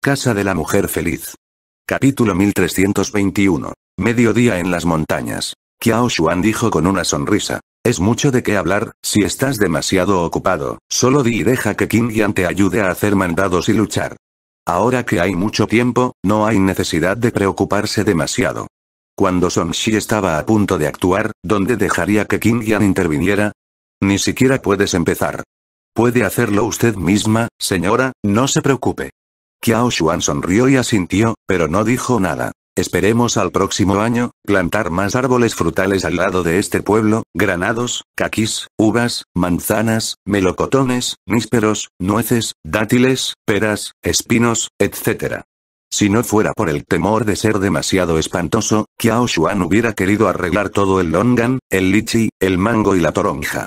Casa de la Mujer Feliz. Capítulo 1321. Mediodía en las montañas. Kiao Xuan dijo con una sonrisa. Es mucho de qué hablar, si estás demasiado ocupado, solo di y deja que Kim Yan te ayude a hacer mandados y luchar. Ahora que hay mucho tiempo, no hay necesidad de preocuparse demasiado. Cuando Song Shi estaba a punto de actuar, ¿dónde dejaría que Kim Yan interviniera? Ni siquiera puedes empezar. Puede hacerlo usted misma, señora, no se preocupe. Kiao Xuan sonrió y asintió, pero no dijo nada. Esperemos al próximo año, plantar más árboles frutales al lado de este pueblo, granados, caquis, uvas, manzanas, melocotones, nísperos, nueces, dátiles, peras, espinos, etc. Si no fuera por el temor de ser demasiado espantoso, Kiao Xuan hubiera querido arreglar todo el longan, el lichi, el mango y la toronja.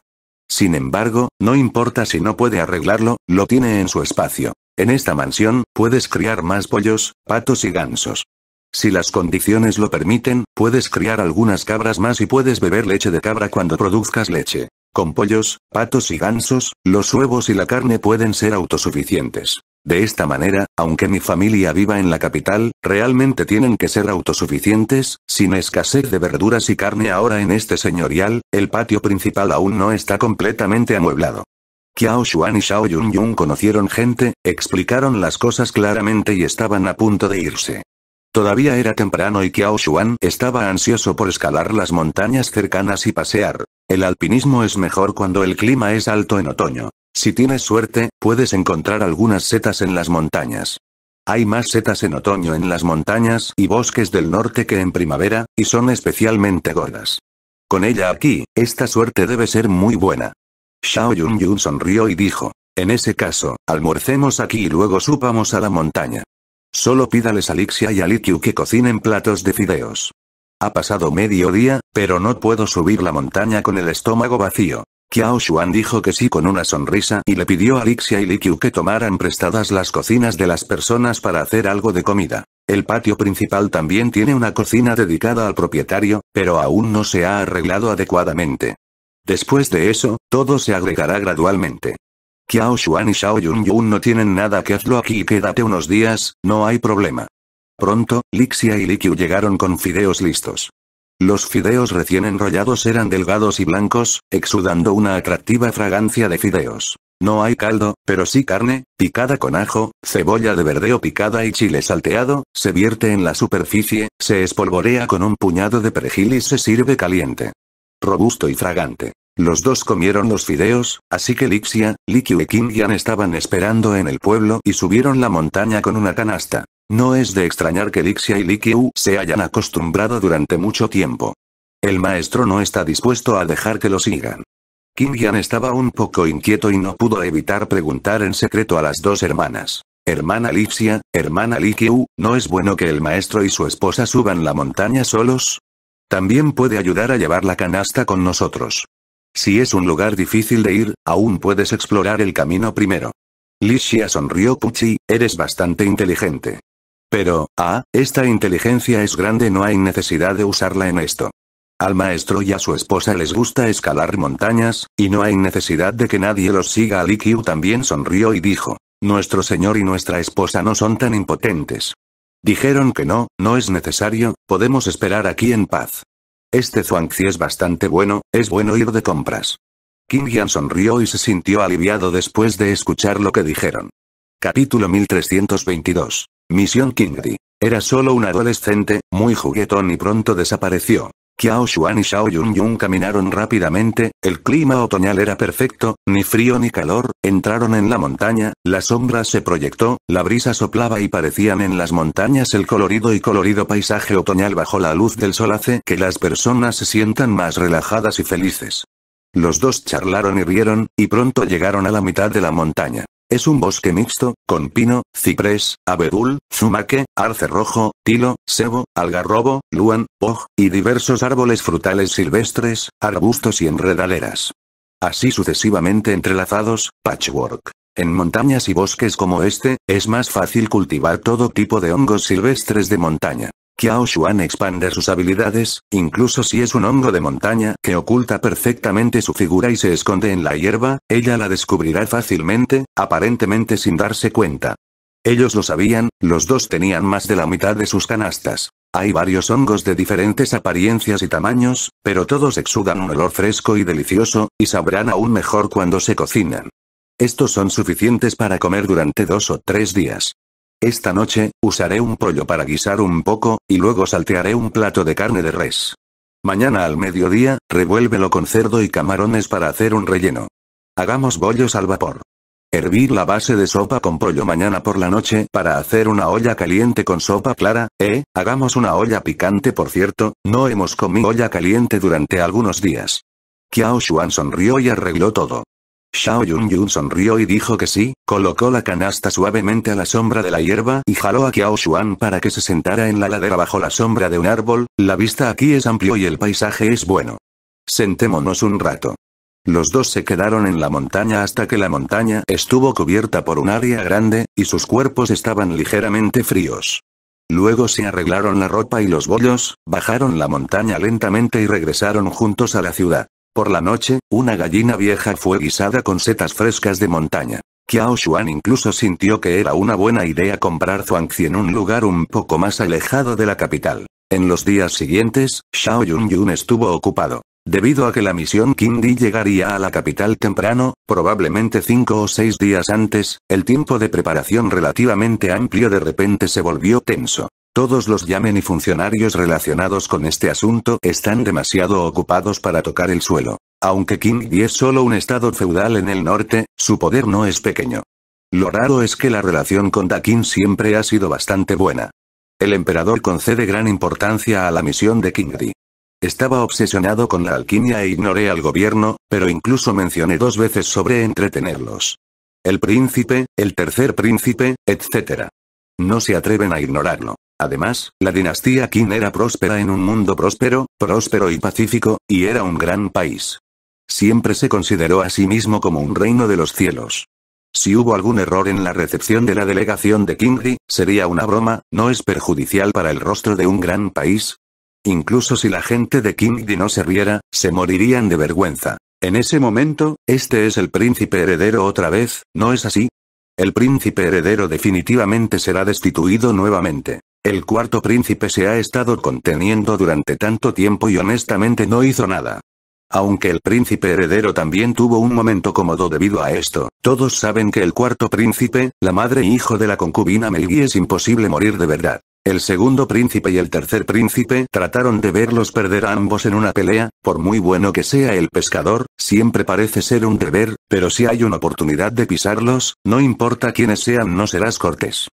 Sin embargo, no importa si no puede arreglarlo, lo tiene en su espacio. En esta mansión, puedes criar más pollos, patos y gansos. Si las condiciones lo permiten, puedes criar algunas cabras más y puedes beber leche de cabra cuando produzcas leche. Con pollos, patos y gansos, los huevos y la carne pueden ser autosuficientes. De esta manera, aunque mi familia viva en la capital, realmente tienen que ser autosuficientes, sin escasez de verduras y carne ahora en este señorial, el patio principal aún no está completamente amueblado. Qiao Xuan y Shao Yunyun conocieron gente, explicaron las cosas claramente y estaban a punto de irse. Todavía era temprano y Qiao Xuan estaba ansioso por escalar las montañas cercanas y pasear, el alpinismo es mejor cuando el clima es alto en otoño. Si tienes suerte, puedes encontrar algunas setas en las montañas. Hay más setas en otoño en las montañas y bosques del norte que en primavera, y son especialmente gordas. Con ella aquí, esta suerte debe ser muy buena. Xiao Yunyun sonrió y dijo, en ese caso, almorcemos aquí y luego supamos a la montaña. Solo pídales a Lixia y a Liqiu que cocinen platos de fideos. Ha pasado medio día, pero no puedo subir la montaña con el estómago vacío. Kiao Xuan dijo que sí con una sonrisa y le pidió a Lixia y Likyu que tomaran prestadas las cocinas de las personas para hacer algo de comida. El patio principal también tiene una cocina dedicada al propietario, pero aún no se ha arreglado adecuadamente. Después de eso, todo se agregará gradualmente. Kiao Xuan y Xiao Yun no tienen nada que hacer aquí y quédate unos días, no hay problema. Pronto, Lixia y Likiu llegaron con fideos listos. Los fideos recién enrollados eran delgados y blancos, exudando una atractiva fragancia de fideos. No hay caldo, pero sí carne, picada con ajo, cebolla de verdeo picada y chile salteado, se vierte en la superficie, se espolvorea con un puñado de perejil y se sirve caliente. Robusto y fragante. Los dos comieron los fideos, así que Lixia, Likiu y Kingian estaban esperando en el pueblo y subieron la montaña con una canasta. No es de extrañar que Lixia y Likiu se hayan acostumbrado durante mucho tiempo. El maestro no está dispuesto a dejar que lo sigan. Kim estaba un poco inquieto y no pudo evitar preguntar en secreto a las dos hermanas. Hermana Lixia, hermana Likiu, ¿no es bueno que el maestro y su esposa suban la montaña solos? También puede ayudar a llevar la canasta con nosotros. Si es un lugar difícil de ir, aún puedes explorar el camino primero. Lixia sonrió Puchi, eres bastante inteligente. Pero, ah, esta inteligencia es grande no hay necesidad de usarla en esto. Al maestro y a su esposa les gusta escalar montañas, y no hay necesidad de que nadie los siga. li también sonrió y dijo, nuestro señor y nuestra esposa no son tan impotentes. Dijeron que no, no es necesario, podemos esperar aquí en paz. Este Zhuangzi es bastante bueno, es bueno ir de compras. Kim Yan sonrió y se sintió aliviado después de escuchar lo que dijeron. Capítulo 1322 Misión Kingdi. Era solo un adolescente, muy juguetón y pronto desapareció. Kiao Xuan y Shao Yun caminaron rápidamente, el clima otoñal era perfecto, ni frío ni calor, entraron en la montaña, la sombra se proyectó, la brisa soplaba y parecían en las montañas el colorido y colorido paisaje otoñal bajo la luz del sol hace que las personas se sientan más relajadas y felices. Los dos charlaron y rieron, y pronto llegaron a la mitad de la montaña. Es un bosque mixto, con pino, ciprés, abedul, zumaque, arce rojo, tilo, sebo, algarrobo, luan, poj, y diversos árboles frutales silvestres, arbustos y enredaderas. Así sucesivamente entrelazados, patchwork. En montañas y bosques como este, es más fácil cultivar todo tipo de hongos silvestres de montaña. Xiao Xuan expande sus habilidades, incluso si es un hongo de montaña que oculta perfectamente su figura y se esconde en la hierba, ella la descubrirá fácilmente, aparentemente sin darse cuenta. Ellos lo sabían, los dos tenían más de la mitad de sus canastas. Hay varios hongos de diferentes apariencias y tamaños, pero todos exudan un olor fresco y delicioso, y sabrán aún mejor cuando se cocinan. Estos son suficientes para comer durante dos o tres días. Esta noche, usaré un pollo para guisar un poco, y luego saltearé un plato de carne de res. Mañana al mediodía, revuélvelo con cerdo y camarones para hacer un relleno. Hagamos bollos al vapor. Hervir la base de sopa con pollo mañana por la noche para hacer una olla caliente con sopa clara, eh, hagamos una olla picante por cierto, no hemos comido olla caliente durante algunos días. Kiao Xuan sonrió y arregló todo. Xiao Yunyun sonrió y dijo que sí, colocó la canasta suavemente a la sombra de la hierba y jaló a Qiao Xuan para que se sentara en la ladera bajo la sombra de un árbol, la vista aquí es amplio y el paisaje es bueno. Sentémonos un rato. Los dos se quedaron en la montaña hasta que la montaña estuvo cubierta por un área grande, y sus cuerpos estaban ligeramente fríos. Luego se arreglaron la ropa y los bollos, bajaron la montaña lentamente y regresaron juntos a la ciudad. Por la noche, una gallina vieja fue guisada con setas frescas de montaña. Qiao Xuan incluso sintió que era una buena idea comprar Zhuangzi en un lugar un poco más alejado de la capital. En los días siguientes, Xiao Yunyun estuvo ocupado. Debido a que la misión Qingdi llegaría a la capital temprano, probablemente cinco o seis días antes, el tiempo de preparación relativamente amplio de repente se volvió tenso. Todos los yamen y funcionarios relacionados con este asunto están demasiado ocupados para tocar el suelo. Aunque Qingdi es solo un estado feudal en el norte, su poder no es pequeño. Lo raro es que la relación con Dakin siempre ha sido bastante buena. El emperador concede gran importancia a la misión de Qingdi. Estaba obsesionado con la alquimia e ignoré al gobierno, pero incluso mencioné dos veces sobre entretenerlos. El príncipe, el tercer príncipe, etc. No se atreven a ignorarlo. Además, la dinastía Qin era próspera en un mundo próspero, próspero y pacífico, y era un gran país. Siempre se consideró a sí mismo como un reino de los cielos. Si hubo algún error en la recepción de la delegación de Qingri, sería una broma, no es perjudicial para el rostro de un gran país. Incluso si la gente de Qingri no se riera, se morirían de vergüenza. En ese momento, este es el príncipe heredero otra vez, ¿no es así? El príncipe heredero definitivamente será destituido nuevamente. El cuarto príncipe se ha estado conteniendo durante tanto tiempo y honestamente no hizo nada. Aunque el príncipe heredero también tuvo un momento cómodo debido a esto, todos saben que el cuarto príncipe, la madre e hijo de la concubina Melvi es imposible morir de verdad. El segundo príncipe y el tercer príncipe trataron de verlos perder a ambos en una pelea, por muy bueno que sea el pescador, siempre parece ser un deber, pero si hay una oportunidad de pisarlos, no importa quiénes sean no serás cortés.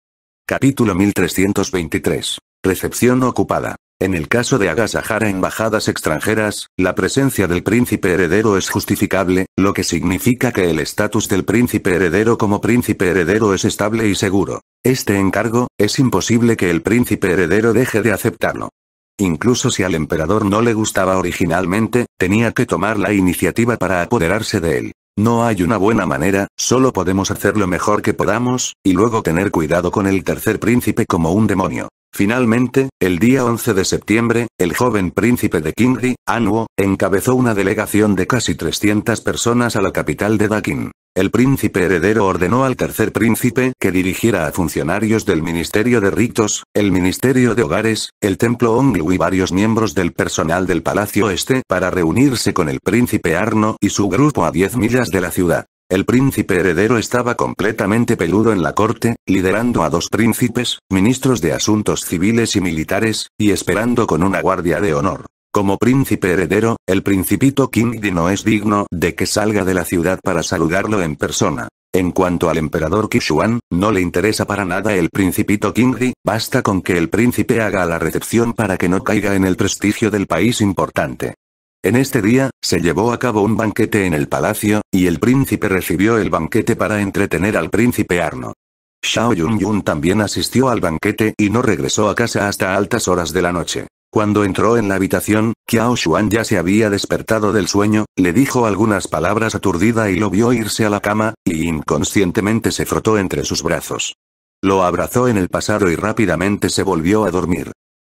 Capítulo 1323. Recepción ocupada. En el caso de Agasajara en embajadas extranjeras, la presencia del príncipe heredero es justificable, lo que significa que el estatus del príncipe heredero como príncipe heredero es estable y seguro. Este encargo, es imposible que el príncipe heredero deje de aceptarlo. Incluso si al emperador no le gustaba originalmente, tenía que tomar la iniciativa para apoderarse de él. No hay una buena manera, solo podemos hacer lo mejor que podamos, y luego tener cuidado con el tercer príncipe como un demonio. Finalmente, el día 11 de septiembre, el joven príncipe de Kingri, Anuo, encabezó una delegación de casi 300 personas a la capital de Dakin. El príncipe heredero ordenó al tercer príncipe que dirigiera a funcionarios del Ministerio de Ritos, el Ministerio de Hogares, el Templo Onglu y varios miembros del personal del Palacio Este para reunirse con el príncipe Arno y su grupo a 10 millas de la ciudad. El príncipe heredero estaba completamente peludo en la corte, liderando a dos príncipes, ministros de asuntos civiles y militares, y esperando con una guardia de honor. Como príncipe heredero, el principito Kingdi no es digno de que salga de la ciudad para saludarlo en persona. En cuanto al emperador Kishuan, no le interesa para nada el principito Kingdi, basta con que el príncipe haga la recepción para que no caiga en el prestigio del país importante. En este día, se llevó a cabo un banquete en el palacio, y el príncipe recibió el banquete para entretener al príncipe Arno. Xiao Yun Yun también asistió al banquete y no regresó a casa hasta altas horas de la noche. Cuando entró en la habitación, Qiao Xuan ya se había despertado del sueño, le dijo algunas palabras aturdida y lo vio irse a la cama, y inconscientemente se frotó entre sus brazos. Lo abrazó en el pasado y rápidamente se volvió a dormir.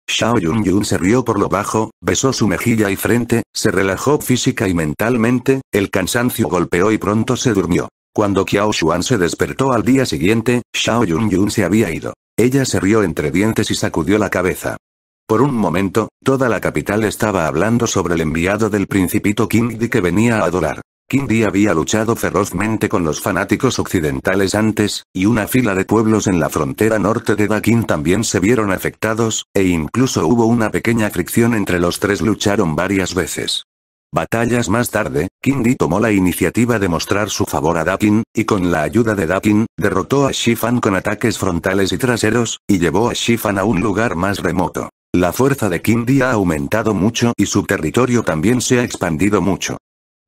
Xiao Yun se rió por lo bajo, besó su mejilla y frente, se relajó física y mentalmente, el cansancio golpeó y pronto se durmió. Cuando Qiao Xuan se despertó al día siguiente, Xiao Yunyun Yun se había ido. Ella se rió entre dientes y sacudió la cabeza. Por un momento, toda la capital estaba hablando sobre el enviado del principito Kindi que venía a adorar. Kindi había luchado ferozmente con los fanáticos occidentales antes, y una fila de pueblos en la frontera norte de Dakin también se vieron afectados, e incluso hubo una pequeña fricción entre los tres lucharon varias veces. Batallas más tarde, Kindi tomó la iniciativa de mostrar su favor a Dakin, y con la ayuda de Dakin, derrotó a Shifan con ataques frontales y traseros, y llevó a Shifan a un lugar más remoto. La fuerza de Kindi ha aumentado mucho y su territorio también se ha expandido mucho.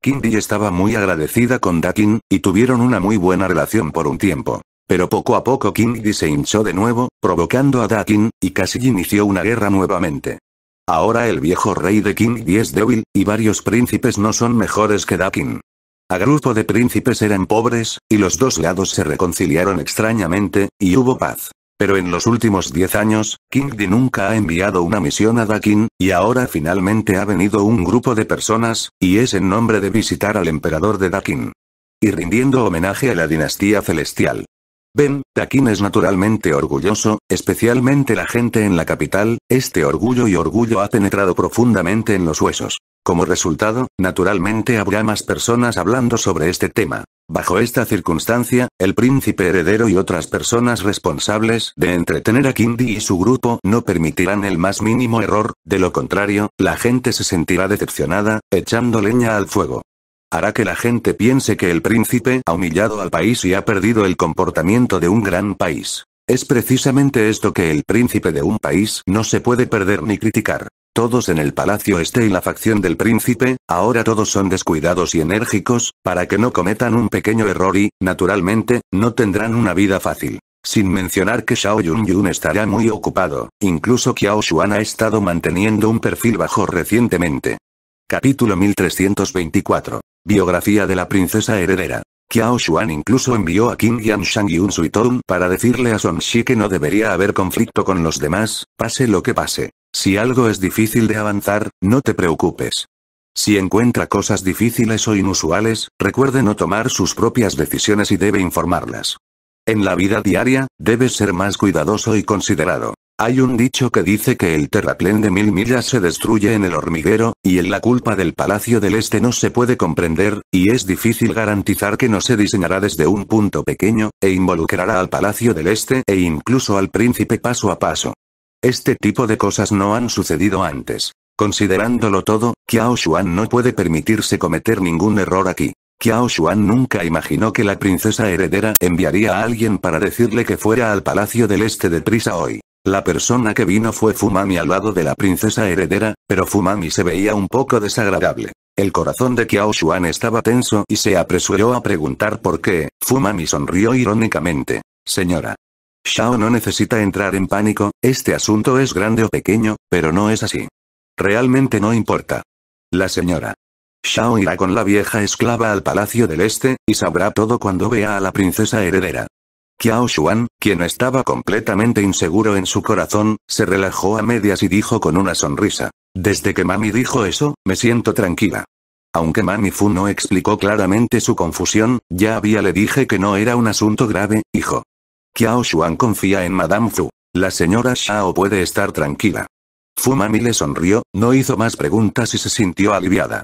Kingdi estaba muy agradecida con Dakin, y tuvieron una muy buena relación por un tiempo. Pero poco a poco Kingdi se hinchó de nuevo, provocando a Dakin, y casi inició una guerra nuevamente. Ahora el viejo rey de Kindi es débil, y varios príncipes no son mejores que Dakin. A grupo de príncipes eran pobres, y los dos lados se reconciliaron extrañamente, y hubo paz. Pero en los últimos 10 años, Di nunca ha enviado una misión a Dakin, y ahora finalmente ha venido un grupo de personas, y es en nombre de visitar al emperador de Dakin. Y rindiendo homenaje a la dinastía celestial. Ben, Dakin es naturalmente orgulloso, especialmente la gente en la capital, este orgullo y orgullo ha penetrado profundamente en los huesos. Como resultado, naturalmente habrá más personas hablando sobre este tema. Bajo esta circunstancia, el príncipe heredero y otras personas responsables de entretener a Kindi y su grupo no permitirán el más mínimo error, de lo contrario, la gente se sentirá decepcionada, echando leña al fuego. Hará que la gente piense que el príncipe ha humillado al país y ha perdido el comportamiento de un gran país. Es precisamente esto que el príncipe de un país no se puede perder ni criticar. Todos en el palacio este y la facción del príncipe, ahora todos son descuidados y enérgicos, para que no cometan un pequeño error y, naturalmente, no tendrán una vida fácil. Sin mencionar que Xiao Yun estará muy ocupado, incluso Xiao Xuan ha estado manteniendo un perfil bajo recientemente. Capítulo 1324. Biografía de la princesa heredera. Qiao Xuan incluso envió a Qin Yanshang y un suitón para decirle a Song Shi que no debería haber conflicto con los demás, pase lo que pase. Si algo es difícil de avanzar, no te preocupes. Si encuentra cosas difíciles o inusuales, recuerde no tomar sus propias decisiones y debe informarlas. En la vida diaria, debes ser más cuidadoso y considerado. Hay un dicho que dice que el terraplén de mil millas se destruye en el hormiguero, y en la culpa del Palacio del Este no se puede comprender, y es difícil garantizar que no se diseñará desde un punto pequeño, e involucrará al Palacio del Este e incluso al príncipe paso a paso. Este tipo de cosas no han sucedido antes. Considerándolo todo, Qiao Shuan no puede permitirse cometer ningún error aquí. Qiao Shuan nunca imaginó que la princesa heredera enviaría a alguien para decirle que fuera al Palacio del Este de prisa hoy. La persona que vino fue Fumami al lado de la princesa heredera, pero Fumami se veía un poco desagradable. El corazón de Qiao Shuan estaba tenso y se apresuró a preguntar por qué. Fumami sonrió irónicamente. Señora, Shao no necesita entrar en pánico, este asunto es grande o pequeño, pero no es así. Realmente no importa. La señora. Shao irá con la vieja esclava al Palacio del Este, y sabrá todo cuando vea a la princesa heredera. Qiao Xuan, quien estaba completamente inseguro en su corazón, se relajó a medias y dijo con una sonrisa. Desde que Mami dijo eso, me siento tranquila. Aunque Mami Fu no explicó claramente su confusión, ya había le dije que no era un asunto grave, hijo. Qiao Xuan confía en Madame Fu. La señora Shao puede estar tranquila. Fu Mami le sonrió, no hizo más preguntas y se sintió aliviada.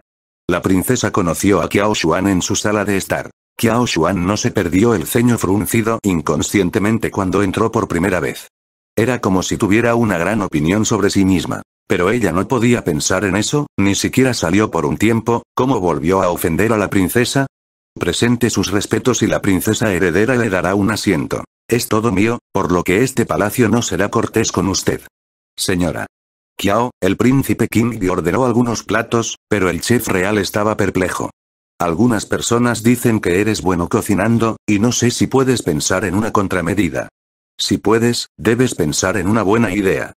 La princesa conoció a Qiao Xuan en su sala de estar. Qiao Xuan no se perdió el ceño fruncido inconscientemente cuando entró por primera vez. Era como si tuviera una gran opinión sobre sí misma. Pero ella no podía pensar en eso, ni siquiera salió por un tiempo, ¿cómo volvió a ofender a la princesa? Presente sus respetos y la princesa heredera le dará un asiento. Es todo mío, por lo que este palacio no será cortés con usted. Señora. Kiao, el príncipe King ordenó algunos platos, pero el chef real estaba perplejo. Algunas personas dicen que eres bueno cocinando, y no sé si puedes pensar en una contramedida. Si puedes, debes pensar en una buena idea.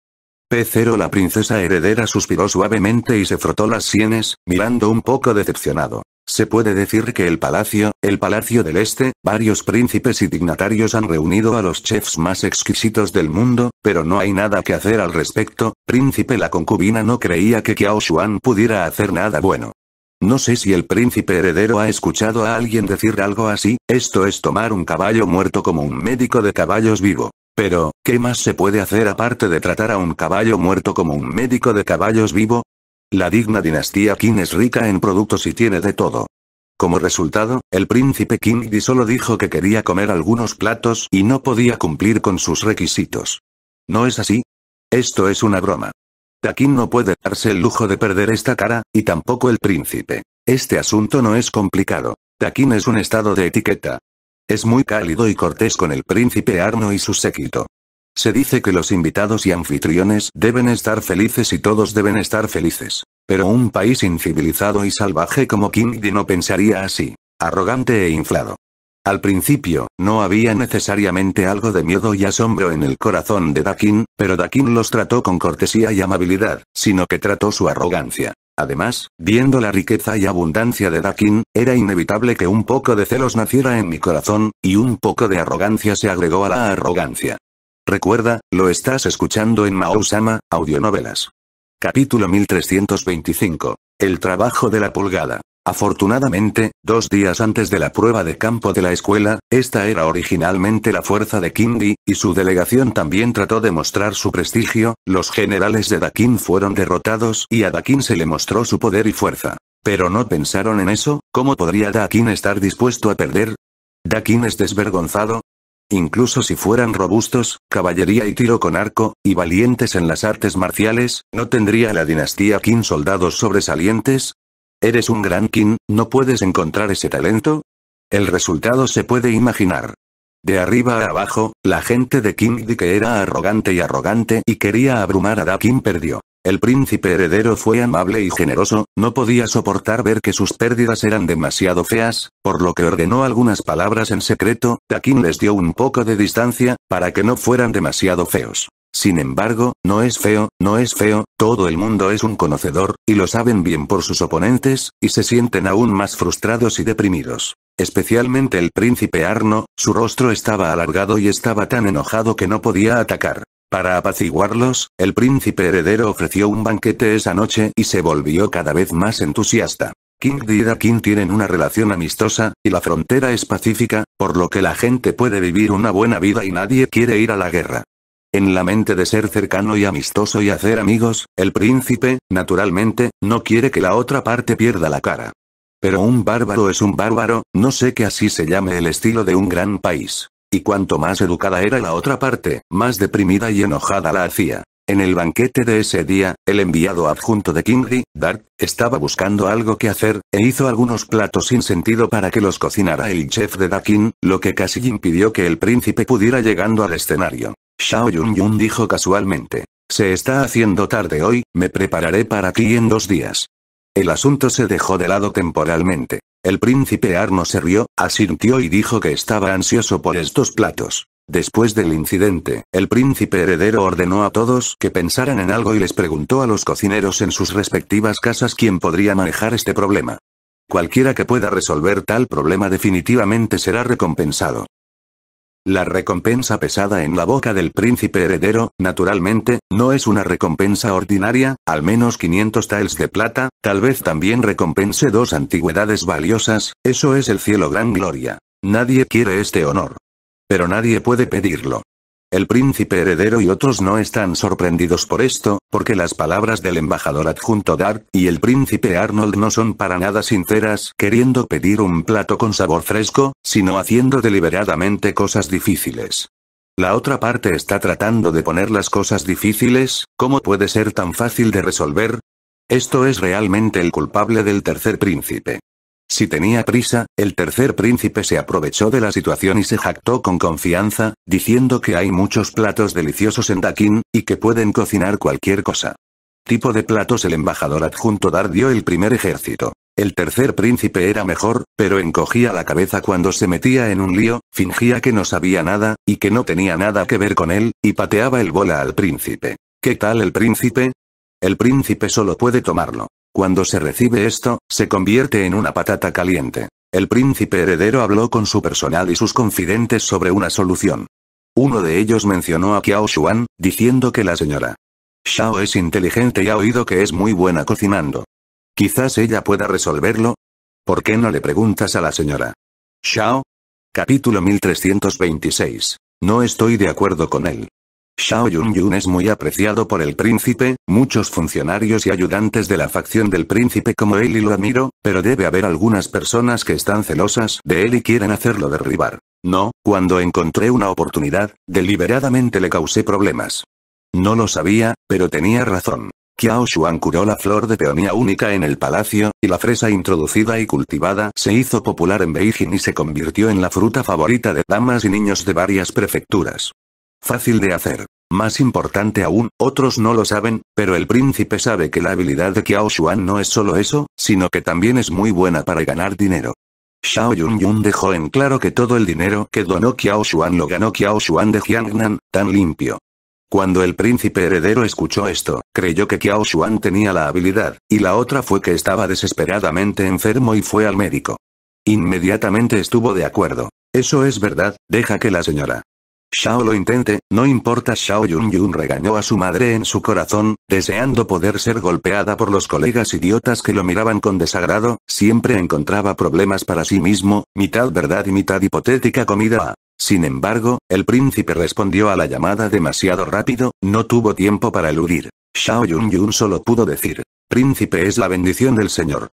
P0 La princesa heredera suspiró suavemente y se frotó las sienes, mirando un poco decepcionado. Se puede decir que el palacio, el Palacio del Este, varios príncipes y dignatarios han reunido a los chefs más exquisitos del mundo, pero no hay nada que hacer al respecto, príncipe la concubina no creía que kiao shuan pudiera hacer nada bueno. No sé si el príncipe heredero ha escuchado a alguien decir algo así, esto es tomar un caballo muerto como un médico de caballos vivo. Pero, ¿qué más se puede hacer aparte de tratar a un caballo muerto como un médico de caballos vivo? La digna dinastía Qin es rica en productos y tiene de todo. Como resultado, el príncipe Di solo dijo que quería comer algunos platos y no podía cumplir con sus requisitos. ¿No es así? Esto es una broma. Takin no puede darse el lujo de perder esta cara, y tampoco el príncipe. Este asunto no es complicado. Takin es un estado de etiqueta. Es muy cálido y cortés con el príncipe Arno y su séquito. Se dice que los invitados y anfitriones deben estar felices y todos deben estar felices. Pero un país incivilizado y salvaje como Kingdi no pensaría así. Arrogante e inflado. Al principio, no había necesariamente algo de miedo y asombro en el corazón de Dakin, pero Dakin los trató con cortesía y amabilidad, sino que trató su arrogancia. Además, viendo la riqueza y abundancia de Dakin, era inevitable que un poco de celos naciera en mi corazón, y un poco de arrogancia se agregó a la arrogancia. Recuerda, lo estás escuchando en Mao-sama, Audionovelas. Capítulo 1325. El trabajo de la pulgada. Afortunadamente, dos días antes de la prueba de campo de la escuela, esta era originalmente la fuerza de Kindi, y su delegación también trató de mostrar su prestigio, los generales de Dakin fueron derrotados y a Dakin se le mostró su poder y fuerza. Pero no pensaron en eso, ¿cómo podría Dakin estar dispuesto a perder? Dakin es desvergonzado, Incluso si fueran robustos, caballería y tiro con arco, y valientes en las artes marciales, ¿no tendría la dinastía Qin soldados sobresalientes? Eres un gran Qin, ¿no puedes encontrar ese talento? El resultado se puede imaginar. De arriba a abajo, la gente de Qin que era arrogante y arrogante y quería abrumar a Qin perdió. El príncipe heredero fue amable y generoso, no podía soportar ver que sus pérdidas eran demasiado feas, por lo que ordenó algunas palabras en secreto, Taquín les dio un poco de distancia, para que no fueran demasiado feos. Sin embargo, no es feo, no es feo, todo el mundo es un conocedor, y lo saben bien por sus oponentes, y se sienten aún más frustrados y deprimidos. Especialmente el príncipe Arno, su rostro estaba alargado y estaba tan enojado que no podía atacar. Para apaciguarlos, el príncipe heredero ofreció un banquete esa noche y se volvió cada vez más entusiasta. King y King tienen una relación amistosa, y la frontera es pacífica, por lo que la gente puede vivir una buena vida y nadie quiere ir a la guerra. En la mente de ser cercano y amistoso y hacer amigos, el príncipe, naturalmente, no quiere que la otra parte pierda la cara. Pero un bárbaro es un bárbaro, no sé que así se llame el estilo de un gran país. Y cuanto más educada era la otra parte, más deprimida y enojada la hacía. En el banquete de ese día, el enviado adjunto de Kingry, Dark, estaba buscando algo que hacer, e hizo algunos platos sin sentido para que los cocinara el chef de Dakin, lo que casi impidió que el príncipe pudiera llegando al escenario. Shao Yun dijo casualmente. Se está haciendo tarde hoy, me prepararé para ti en dos días. El asunto se dejó de lado temporalmente. El príncipe Arno se rió, asintió y dijo que estaba ansioso por estos platos. Después del incidente, el príncipe heredero ordenó a todos que pensaran en algo y les preguntó a los cocineros en sus respectivas casas quién podría manejar este problema. Cualquiera que pueda resolver tal problema definitivamente será recompensado. La recompensa pesada en la boca del príncipe heredero, naturalmente, no es una recompensa ordinaria, al menos 500 taels de plata, tal vez también recompense dos antigüedades valiosas, eso es el cielo gran gloria. Nadie quiere este honor. Pero nadie puede pedirlo. El príncipe heredero y otros no están sorprendidos por esto, porque las palabras del embajador adjunto Dark y el príncipe Arnold no son para nada sinceras queriendo pedir un plato con sabor fresco, sino haciendo deliberadamente cosas difíciles. La otra parte está tratando de poner las cosas difíciles, ¿cómo puede ser tan fácil de resolver? Esto es realmente el culpable del tercer príncipe. Si tenía prisa, el tercer príncipe se aprovechó de la situación y se jactó con confianza, diciendo que hay muchos platos deliciosos en Dakin, y que pueden cocinar cualquier cosa. Tipo de platos el embajador adjunto Dar dio el primer ejército. El tercer príncipe era mejor, pero encogía la cabeza cuando se metía en un lío, fingía que no sabía nada, y que no tenía nada que ver con él, y pateaba el bola al príncipe. ¿Qué tal el príncipe? El príncipe solo puede tomarlo. Cuando se recibe esto, se convierte en una patata caliente. El príncipe heredero habló con su personal y sus confidentes sobre una solución. Uno de ellos mencionó a Qiao Xuan, diciendo que la señora Xiao es inteligente y ha oído que es muy buena cocinando. Quizás ella pueda resolverlo. ¿Por qué no le preguntas a la señora Xiao? Capítulo 1326. No estoy de acuerdo con él. Xiao Yunyun es muy apreciado por el príncipe, muchos funcionarios y ayudantes de la facción del príncipe como él y lo admiro, pero debe haber algunas personas que están celosas de él y quieren hacerlo derribar. No, cuando encontré una oportunidad, deliberadamente le causé problemas. No lo sabía, pero tenía razón. Qiao Xuan curó la flor de peonía única en el palacio, y la fresa introducida y cultivada se hizo popular en Beijing y se convirtió en la fruta favorita de damas y niños de varias prefecturas. Fácil de hacer. Más importante aún, otros no lo saben, pero el príncipe sabe que la habilidad de Qiao Xuan no es solo eso, sino que también es muy buena para ganar dinero. Xiao Yunyun dejó en claro que todo el dinero que donó Qiao Xuan lo ganó Qiao Xuan de Jiangnan, tan limpio. Cuando el príncipe heredero escuchó esto, creyó que Qiao Xuan tenía la habilidad, y la otra fue que estaba desesperadamente enfermo y fue al médico. Inmediatamente estuvo de acuerdo. Eso es verdad, deja que la señora Xiao lo intente, no importa Xiao Yun Yun regañó a su madre en su corazón, deseando poder ser golpeada por los colegas idiotas que lo miraban con desagrado, siempre encontraba problemas para sí mismo, mitad verdad y mitad hipotética comida Sin embargo, el príncipe respondió a la llamada demasiado rápido, no tuvo tiempo para eludir. Xiao Yun solo pudo decir, príncipe es la bendición del señor.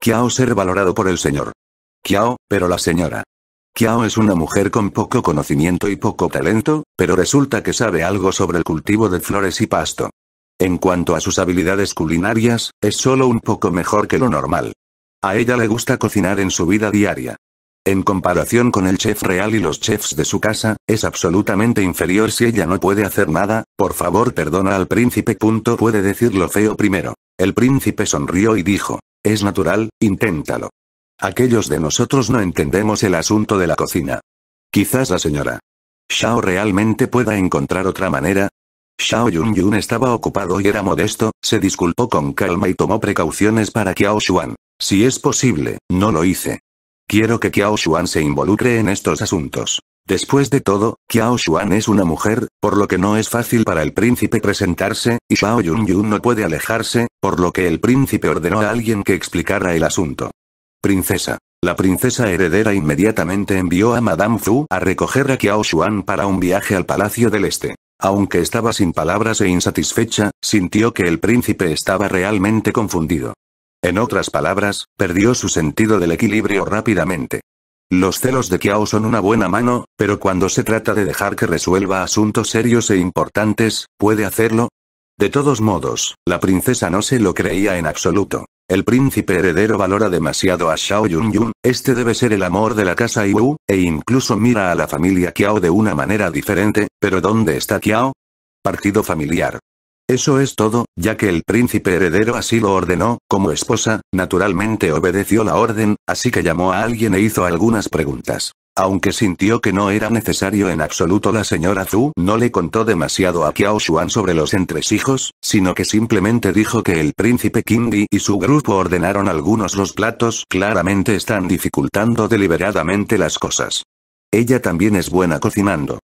Qiao ser valorado por el señor. Qiao, pero la señora. Kiao es una mujer con poco conocimiento y poco talento, pero resulta que sabe algo sobre el cultivo de flores y pasto. En cuanto a sus habilidades culinarias, es solo un poco mejor que lo normal. A ella le gusta cocinar en su vida diaria. En comparación con el chef real y los chefs de su casa, es absolutamente inferior si ella no puede hacer nada, por favor perdona al príncipe. Punto puede lo feo primero. El príncipe sonrió y dijo, es natural, inténtalo. Aquellos de nosotros no entendemos el asunto de la cocina. Quizás la señora Shao realmente pueda encontrar otra manera. Shao Yunyun estaba ocupado y era modesto, se disculpó con calma y tomó precauciones para Kiao Xuan. Si es posible, no lo hice. Quiero que Kiao Xuan se involucre en estos asuntos. Después de todo, Kiao Xuan es una mujer, por lo que no es fácil para el príncipe presentarse, y Shao Yunyun no puede alejarse, por lo que el príncipe ordenó a alguien que explicara el asunto. Princesa. La princesa heredera inmediatamente envió a Madame Fu a recoger a Kiao Xuan para un viaje al Palacio del Este. Aunque estaba sin palabras e insatisfecha, sintió que el príncipe estaba realmente confundido. En otras palabras, perdió su sentido del equilibrio rápidamente. Los celos de Kiao son una buena mano, pero cuando se trata de dejar que resuelva asuntos serios e importantes, ¿puede hacerlo? De todos modos, la princesa no se lo creía en absoluto. El príncipe heredero valora demasiado a Xiao Yun este debe ser el amor de la casa Yu. e incluso mira a la familia Qiao de una manera diferente, pero ¿dónde está Qiao? Partido familiar. Eso es todo, ya que el príncipe heredero así lo ordenó, como esposa, naturalmente obedeció la orden, así que llamó a alguien e hizo algunas preguntas. Aunque sintió que no era necesario en absoluto la señora Zhu no le contó demasiado a Qiao Shu'an sobre los entresijos, sino que simplemente dijo que el príncipe Kingdi y su grupo ordenaron algunos los platos claramente están dificultando deliberadamente las cosas. Ella también es buena cocinando.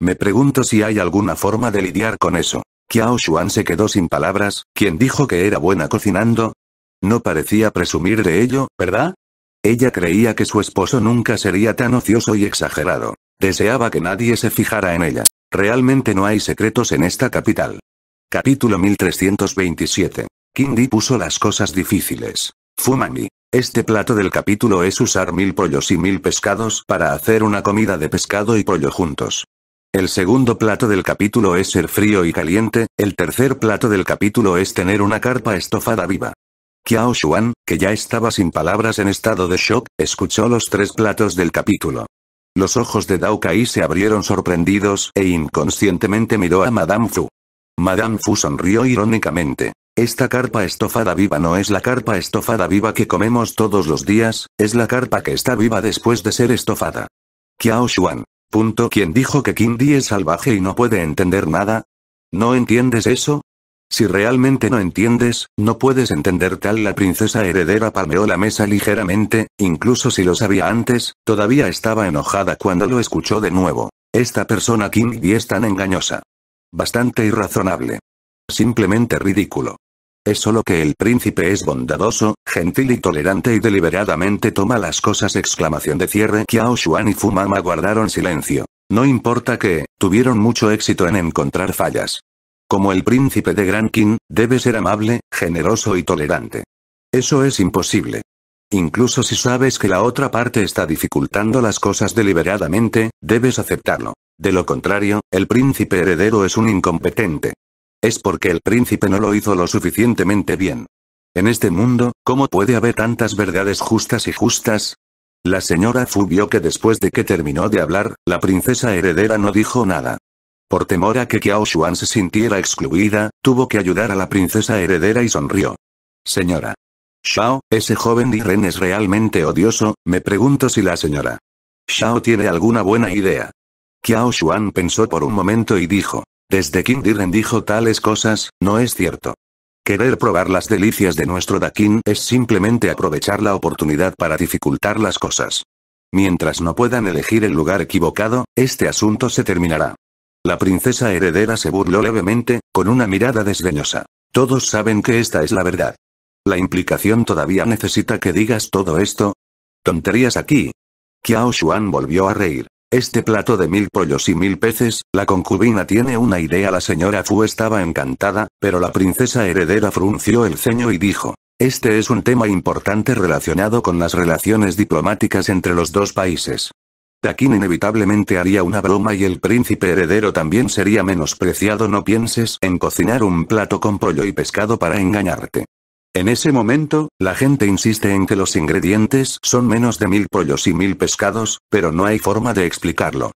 Me pregunto si hay alguna forma de lidiar con eso. Qiao Xuan se quedó sin palabras, ¿quién dijo que era buena cocinando? No parecía presumir de ello, ¿verdad? Ella creía que su esposo nunca sería tan ocioso y exagerado. Deseaba que nadie se fijara en ella. Realmente no hay secretos en esta capital. Capítulo 1327. Kindi puso las cosas difíciles. Fumami. Este plato del capítulo es usar mil pollos y mil pescados para hacer una comida de pescado y pollo juntos. El segundo plato del capítulo es ser frío y caliente, el tercer plato del capítulo es tener una carpa estofada viva. Qiao que ya estaba sin palabras en estado de shock, escuchó los tres platos del capítulo. Los ojos de Dao Kai se abrieron sorprendidos e inconscientemente miró a Madame Fu. Madame Fu sonrió irónicamente. Esta carpa estofada viva no es la carpa estofada viva que comemos todos los días, es la carpa que está viva después de ser estofada. Qiao Xuan. Punto. ¿Quién dijo que Kim es salvaje y no puede entender nada? ¿No entiendes eso? Si realmente no entiendes, no puedes entender tal la princesa heredera palmeó la mesa ligeramente, incluso si lo sabía antes, todavía estaba enojada cuando lo escuchó de nuevo. Esta persona Kim y es tan engañosa. Bastante irrazonable. Simplemente ridículo. Es solo que el príncipe es bondadoso, gentil y tolerante y deliberadamente toma las cosas exclamación de cierre Kiao Xuan y Fumama guardaron silencio. No importa que, tuvieron mucho éxito en encontrar fallas. Como el príncipe de King, debe ser amable, generoso y tolerante. Eso es imposible. Incluso si sabes que la otra parte está dificultando las cosas deliberadamente, debes aceptarlo. De lo contrario, el príncipe heredero es un incompetente. Es porque el príncipe no lo hizo lo suficientemente bien. En este mundo, ¿cómo puede haber tantas verdades justas y justas? La señora Fu vio que después de que terminó de hablar, la princesa heredera no dijo nada. Por temor a que Qiao Xuan se sintiera excluida, tuvo que ayudar a la princesa heredera y sonrió. Señora. Shao, ese joven Diren es realmente odioso, me pregunto si la señora. Shao tiene alguna buena idea. Qiao Xuan pensó por un momento y dijo. Desde que Ren dijo tales cosas, no es cierto. Querer probar las delicias de nuestro Dakin es simplemente aprovechar la oportunidad para dificultar las cosas. Mientras no puedan elegir el lugar equivocado, este asunto se terminará. La princesa heredera se burló levemente, con una mirada desdeñosa. Todos saben que esta es la verdad. La implicación todavía necesita que digas todo esto. Tonterías aquí. Kiao Xuan volvió a reír. Este plato de mil pollos y mil peces, la concubina tiene una idea. La señora Fu estaba encantada, pero la princesa heredera frunció el ceño y dijo. Este es un tema importante relacionado con las relaciones diplomáticas entre los dos países. Dakin inevitablemente haría una broma y el príncipe heredero también sería menospreciado no pienses en cocinar un plato con pollo y pescado para engañarte. En ese momento, la gente insiste en que los ingredientes son menos de mil pollos y mil pescados, pero no hay forma de explicarlo.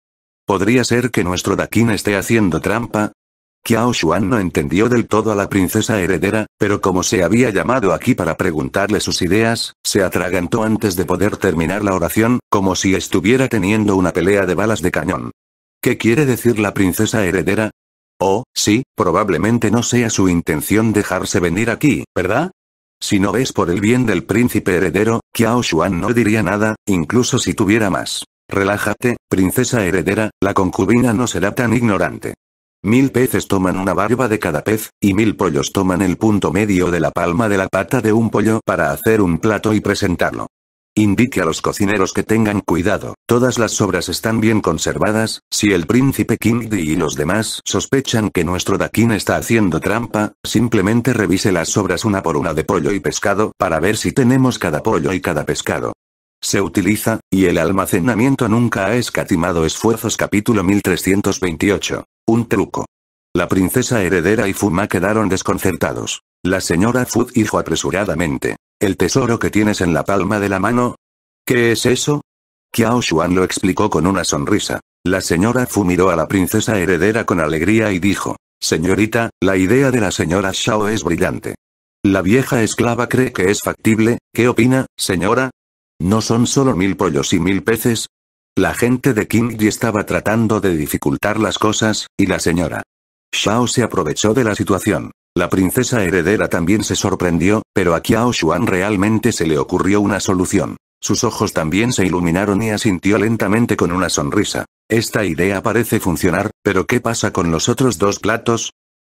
Podría ser que nuestro Dakin esté haciendo trampa, Kiao Xuan no entendió del todo a la princesa heredera, pero como se había llamado aquí para preguntarle sus ideas, se atragantó antes de poder terminar la oración, como si estuviera teniendo una pelea de balas de cañón. ¿Qué quiere decir la princesa heredera? Oh, sí, probablemente no sea su intención dejarse venir aquí, ¿verdad? Si no ves por el bien del príncipe heredero, Kiao Xuan no diría nada, incluso si tuviera más. Relájate, princesa heredera, la concubina no será tan ignorante. Mil peces toman una barba de cada pez, y mil pollos toman el punto medio de la palma de la pata de un pollo para hacer un plato y presentarlo. Indique a los cocineros que tengan cuidado, todas las sobras están bien conservadas, si el príncipe Kingdi y los demás sospechan que nuestro Dakin está haciendo trampa, simplemente revise las sobras una por una de pollo y pescado para ver si tenemos cada pollo y cada pescado. Se utiliza, y el almacenamiento nunca ha escatimado esfuerzos capítulo 1328. Un truco. La princesa heredera y Fuma quedaron desconcertados. La señora Fu dijo apresuradamente. ¿El tesoro que tienes en la palma de la mano? ¿Qué es eso? Kiao Xuan lo explicó con una sonrisa. La señora Fu miró a la princesa heredera con alegría y dijo. Señorita, la idea de la señora Shao es brillante. La vieja esclava cree que es factible, ¿qué opina, señora? ¿No son solo mil pollos y mil peces? La gente de Qingyi estaba tratando de dificultar las cosas, y la señora Shao se aprovechó de la situación. La princesa heredera también se sorprendió, pero a Qiao Xuan realmente se le ocurrió una solución. Sus ojos también se iluminaron y asintió lentamente con una sonrisa. Esta idea parece funcionar, pero ¿qué pasa con los otros dos platos?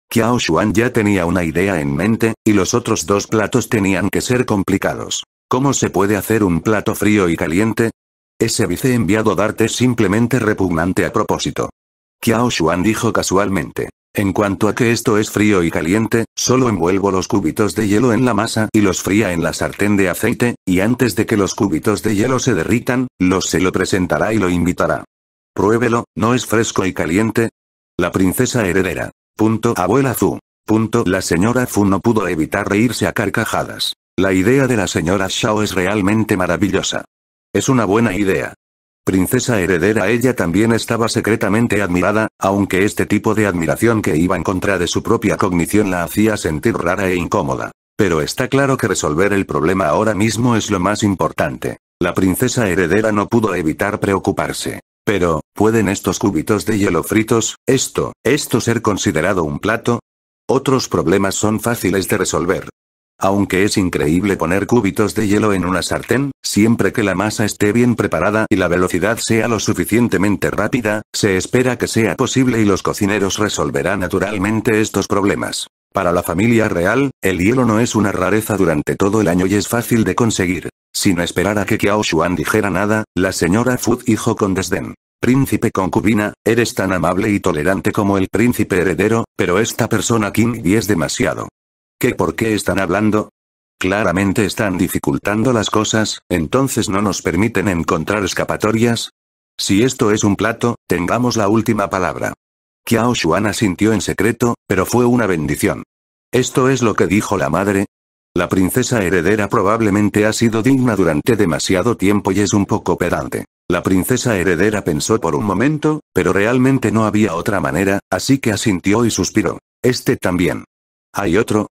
Qiao Xuan ya tenía una idea en mente, y los otros dos platos tenían que ser complicados. ¿Cómo se puede hacer un plato frío y caliente? Ese enviado Darte es simplemente repugnante a propósito. Qiao Xuan dijo casualmente. En cuanto a que esto es frío y caliente, solo envuelvo los cubitos de hielo en la masa y los fría en la sartén de aceite, y antes de que los cubitos de hielo se derritan, los se lo presentará y lo invitará. Pruébelo, ¿no es fresco y caliente? La princesa heredera. Punto abuela Fu. Punto la señora Fu no pudo evitar reírse a carcajadas. La idea de la señora Shao es realmente maravillosa. Es una buena idea. Princesa heredera ella también estaba secretamente admirada, aunque este tipo de admiración que iba en contra de su propia cognición la hacía sentir rara e incómoda. Pero está claro que resolver el problema ahora mismo es lo más importante. La princesa heredera no pudo evitar preocuparse. Pero, ¿pueden estos cúbitos de hielo fritos, esto, esto ser considerado un plato? Otros problemas son fáciles de resolver. Aunque es increíble poner cúbitos de hielo en una sartén, siempre que la masa esté bien preparada y la velocidad sea lo suficientemente rápida, se espera que sea posible y los cocineros resolverán naturalmente estos problemas. Para la familia real, el hielo no es una rareza durante todo el año y es fácil de conseguir. Sin esperar a que Kiao Xuan dijera nada, la señora Fu dijo con desdén. Príncipe concubina, eres tan amable y tolerante como el príncipe heredero, pero esta persona King y es demasiado. ¿Qué por qué están hablando? Claramente están dificultando las cosas, entonces no nos permiten encontrar escapatorias. Si esto es un plato, tengamos la última palabra. Kiao Xuan asintió en secreto, pero fue una bendición. ¿Esto es lo que dijo la madre? La princesa heredera probablemente ha sido digna durante demasiado tiempo y es un poco pedante. La princesa heredera pensó por un momento, pero realmente no había otra manera, así que asintió y suspiró. Este también. ¿Hay otro?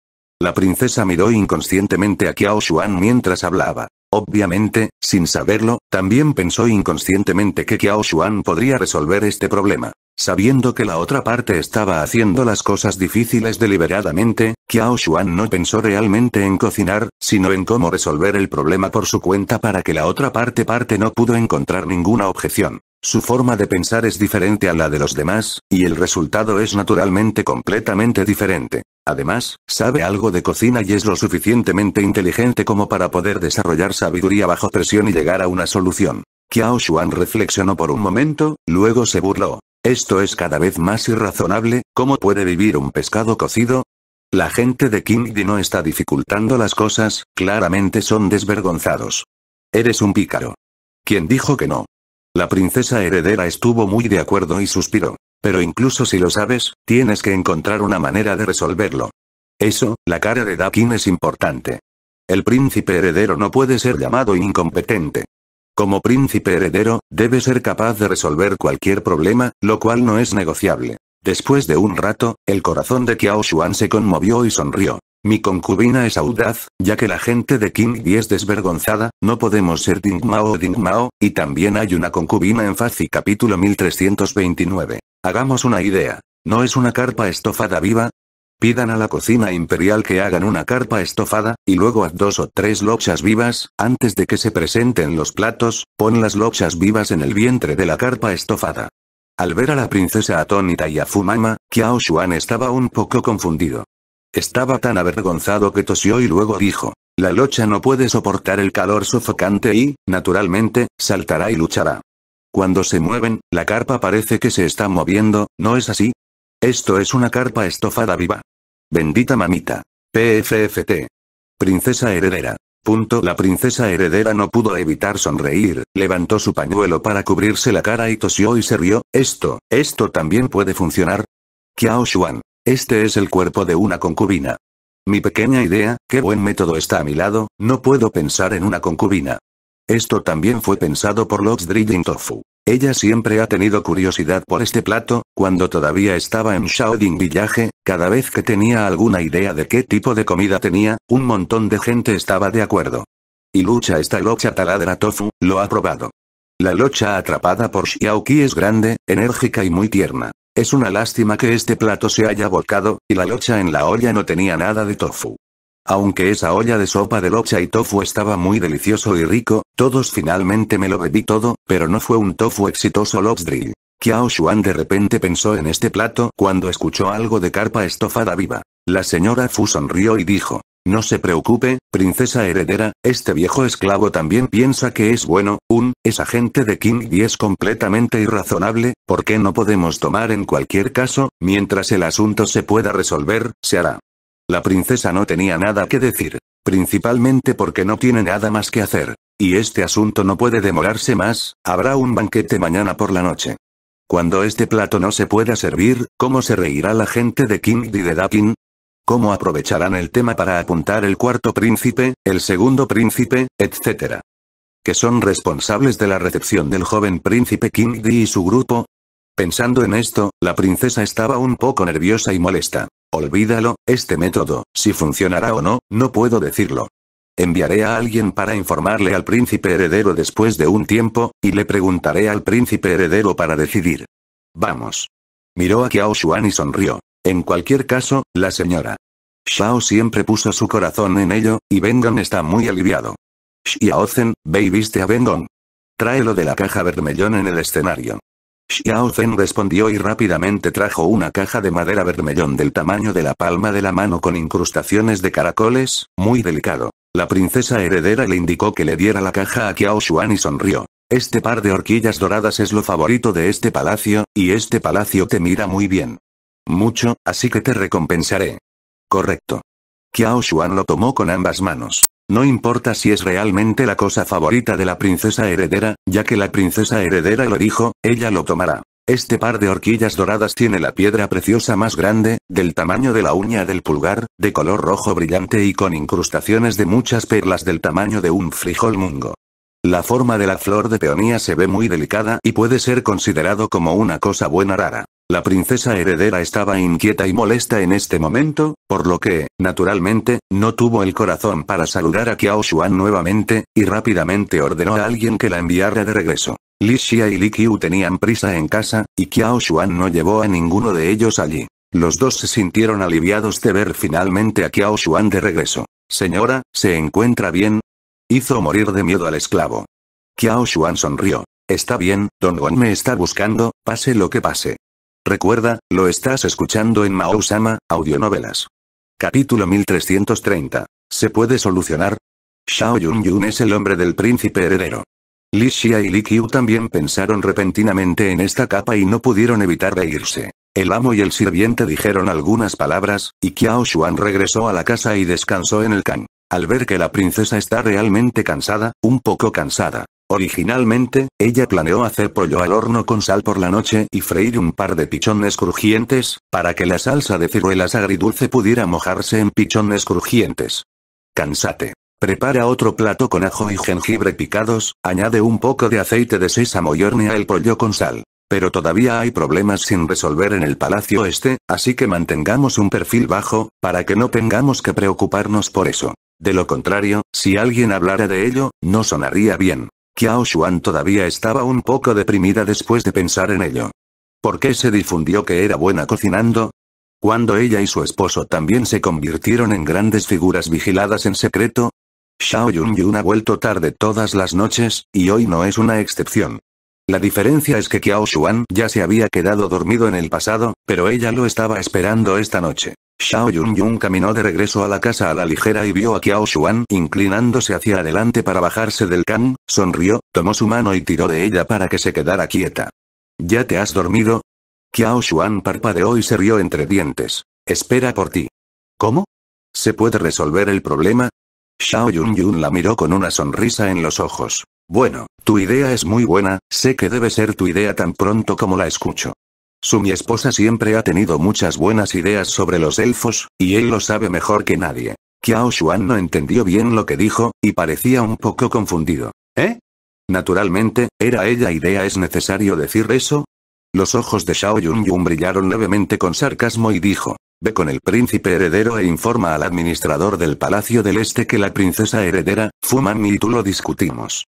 La princesa miró inconscientemente a Qiao Xuan mientras hablaba. Obviamente, sin saberlo, también pensó inconscientemente que Qiao Xuan podría resolver este problema. Sabiendo que la otra parte estaba haciendo las cosas difíciles deliberadamente, Qiao Xuan no pensó realmente en cocinar, sino en cómo resolver el problema por su cuenta para que la otra parte parte no pudo encontrar ninguna objeción. Su forma de pensar es diferente a la de los demás, y el resultado es naturalmente completamente diferente. Además, sabe algo de cocina y es lo suficientemente inteligente como para poder desarrollar sabiduría bajo presión y llegar a una solución. Kiao Xuan reflexionó por un momento, luego se burló. Esto es cada vez más irrazonable, ¿cómo puede vivir un pescado cocido? La gente de Kingdi no está dificultando las cosas, claramente son desvergonzados. Eres un pícaro. ¿Quién dijo que no? La princesa heredera estuvo muy de acuerdo y suspiró. Pero incluso si lo sabes, tienes que encontrar una manera de resolverlo. Eso, la cara de Dakin es importante. El príncipe heredero no puede ser llamado incompetente. Como príncipe heredero, debe ser capaz de resolver cualquier problema, lo cual no es negociable. Después de un rato, el corazón de Kiao Xuan se conmovió y sonrió. Mi concubina es audaz, ya que la gente de Kim y es desvergonzada, no podemos ser Mao o Mao, y también hay una concubina en Fazi capítulo 1329. Hagamos una idea. ¿No es una carpa estofada viva? Pidan a la cocina imperial que hagan una carpa estofada, y luego haz dos o tres lochas vivas, antes de que se presenten los platos, pon las lochas vivas en el vientre de la carpa estofada. Al ver a la princesa atónita y a Fumama, Kiao Shu'an estaba un poco confundido. Estaba tan avergonzado que tosió y luego dijo, la locha no puede soportar el calor sofocante y, naturalmente, saltará y luchará. Cuando se mueven, la carpa parece que se está moviendo, ¿no es así? Esto es una carpa estofada viva. Bendita mamita. PFFT. Princesa heredera. Punto. La princesa heredera no pudo evitar sonreír, levantó su pañuelo para cubrirse la cara y tosió y se rió. Esto, esto también puede funcionar. Kiao Xuan. Este es el cuerpo de una concubina. Mi pequeña idea, qué buen método está a mi lado, no puedo pensar en una concubina. Esto también fue pensado por Lox Drilling Tofu. Ella siempre ha tenido curiosidad por este plato, cuando todavía estaba en Shaoding Village, cada vez que tenía alguna idea de qué tipo de comida tenía, un montón de gente estaba de acuerdo. Y lucha esta locha taladra tofu, lo ha probado. La locha atrapada por Xiaoki es grande, enérgica y muy tierna. Es una lástima que este plato se haya volcado, y la locha en la olla no tenía nada de tofu. Aunque esa olla de sopa de locha y tofu estaba muy delicioso y rico, todos finalmente me lo bebí todo, pero no fue un tofu exitoso lobsdrill. Kiao Xuan de repente pensó en este plato cuando escuchó algo de carpa estofada viva. La señora Fu sonrió y dijo, no se preocupe, princesa heredera, este viejo esclavo también piensa que es bueno, un, es agente de King y es completamente irrazonable, ¿por qué no podemos tomar en cualquier caso, mientras el asunto se pueda resolver, se hará. La princesa no tenía nada que decir. Principalmente porque no tiene nada más que hacer. Y este asunto no puede demorarse más, habrá un banquete mañana por la noche. Cuando este plato no se pueda servir, ¿cómo se reirá la gente de King y de Dakin? ¿Cómo aprovecharán el tema para apuntar el cuarto príncipe, el segundo príncipe, etcétera? que son responsables de la recepción del joven príncipe King y su grupo? Pensando en esto, la princesa estaba un poco nerviosa y molesta. Olvídalo, este método, si funcionará o no, no puedo decirlo. Enviaré a alguien para informarle al príncipe heredero después de un tiempo, y le preguntaré al príncipe heredero para decidir. Vamos. Miró a Xiao Xuan y sonrió. En cualquier caso, la señora. Xiao siempre puso su corazón en ello, y Bengon está muy aliviado. Zen, ve y viste a Bengon. Tráelo de la caja vermellón en el escenario. Xiao Zen respondió y rápidamente trajo una caja de madera vermellón del tamaño de la palma de la mano con incrustaciones de caracoles, muy delicado. La princesa heredera le indicó que le diera la caja a Xiao Xuan y sonrió. Este par de horquillas doradas es lo favorito de este palacio, y este palacio te mira muy bien. Mucho, así que te recompensaré. Correcto. Xiao Xuan lo tomó con ambas manos. No importa si es realmente la cosa favorita de la princesa heredera, ya que la princesa heredera lo dijo, ella lo tomará. Este par de horquillas doradas tiene la piedra preciosa más grande, del tamaño de la uña del pulgar, de color rojo brillante y con incrustaciones de muchas perlas del tamaño de un frijol mungo. La forma de la flor de peonía se ve muy delicada y puede ser considerado como una cosa buena rara. La princesa heredera estaba inquieta y molesta en este momento, por lo que, naturalmente, no tuvo el corazón para saludar a Qiao Xuan nuevamente, y rápidamente ordenó a alguien que la enviara de regreso. Li Xia y Li Qiu tenían prisa en casa, y Qiao Xuan no llevó a ninguno de ellos allí. Los dos se sintieron aliviados de ver finalmente a Qiao Xuan de regreso. Señora, ¿se encuentra bien? Hizo morir de miedo al esclavo. Qiao Xuan sonrió. Está bien, Don Juan me está buscando, pase lo que pase. Recuerda, lo estás escuchando en Mao-sama, Audionovelas. Capítulo 1330. ¿Se puede solucionar? Xiao Yunyun es el hombre del príncipe heredero. Li Xia y Li Qiu también pensaron repentinamente en esta capa y no pudieron evitar reírse. El amo y el sirviente dijeron algunas palabras, y Qiao Xuan regresó a la casa y descansó en el can. Al ver que la princesa está realmente cansada, un poco cansada, Originalmente, ella planeó hacer pollo al horno con sal por la noche y freír un par de pichones crujientes, para que la salsa de ciruelas agridulce pudiera mojarse en pichones crujientes. Cansate. Prepara otro plato con ajo y jengibre picados, añade un poco de aceite de sésamo y hornea el pollo con sal. Pero todavía hay problemas sin resolver en el palacio este, así que mantengamos un perfil bajo, para que no tengamos que preocuparnos por eso. De lo contrario, si alguien hablara de ello, no sonaría bien. Qiao Xuan todavía estaba un poco deprimida después de pensar en ello. ¿Por qué se difundió que era buena cocinando? Cuando ella y su esposo también se convirtieron en grandes figuras vigiladas en secreto, Xiao Yun ha vuelto tarde todas las noches, y hoy no es una excepción. La diferencia es que Qiao Xuan ya se había quedado dormido en el pasado, pero ella lo estaba esperando esta noche. Xiao Yunyun caminó de regreso a la casa a la ligera y vio a Qiao Xuan inclinándose hacia adelante para bajarse del can, sonrió, tomó su mano y tiró de ella para que se quedara quieta. ¿Ya te has dormido? Qiao Xuan parpadeó y se rió entre dientes. Espera por ti. ¿Cómo? ¿Se puede resolver el problema? Xiao Yunyun la miró con una sonrisa en los ojos. Bueno, tu idea es muy buena, sé que debe ser tu idea tan pronto como la escucho. Su mi esposa siempre ha tenido muchas buenas ideas sobre los elfos, y él lo sabe mejor que nadie. Kiao Xuan no entendió bien lo que dijo, y parecía un poco confundido. ¿Eh? Naturalmente, era ella idea es necesario decir eso. Los ojos de Xiao Yun Yun brillaron levemente con sarcasmo y dijo, ve con el príncipe heredero e informa al administrador del Palacio del Este que la princesa heredera, Fuman y tú lo discutimos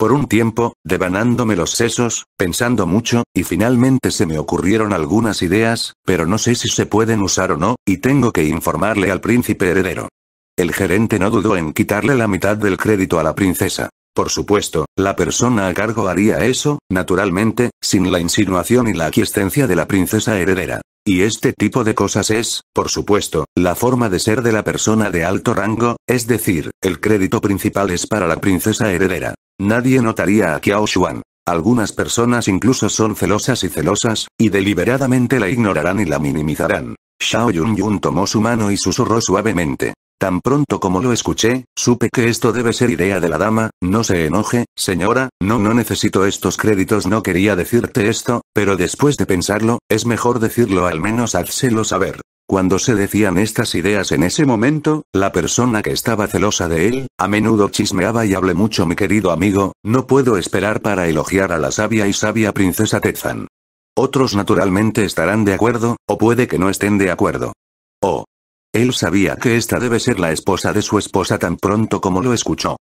por un tiempo, devanándome los sesos, pensando mucho, y finalmente se me ocurrieron algunas ideas, pero no sé si se pueden usar o no, y tengo que informarle al príncipe heredero. El gerente no dudó en quitarle la mitad del crédito a la princesa. Por supuesto, la persona a cargo haría eso, naturalmente, sin la insinuación y la aquiescencia de la princesa heredera. Y este tipo de cosas es, por supuesto, la forma de ser de la persona de alto rango, es decir, el crédito principal es para la princesa heredera. Nadie notaría a Qiao Xuan. Algunas personas incluso son celosas y celosas, y deliberadamente la ignorarán y la minimizarán. Xiao Yun tomó su mano y susurró suavemente. Tan pronto como lo escuché, supe que esto debe ser idea de la dama, no se enoje, señora, no no necesito estos créditos no quería decirte esto, pero después de pensarlo, es mejor decirlo al menos házselo saber. Cuando se decían estas ideas en ese momento, la persona que estaba celosa de él, a menudo chismeaba y hablé mucho mi querido amigo, no puedo esperar para elogiar a la sabia y sabia princesa Tezan. Otros naturalmente estarán de acuerdo, o puede que no estén de acuerdo. Oh. Él sabía que esta debe ser la esposa de su esposa tan pronto como lo escuchó.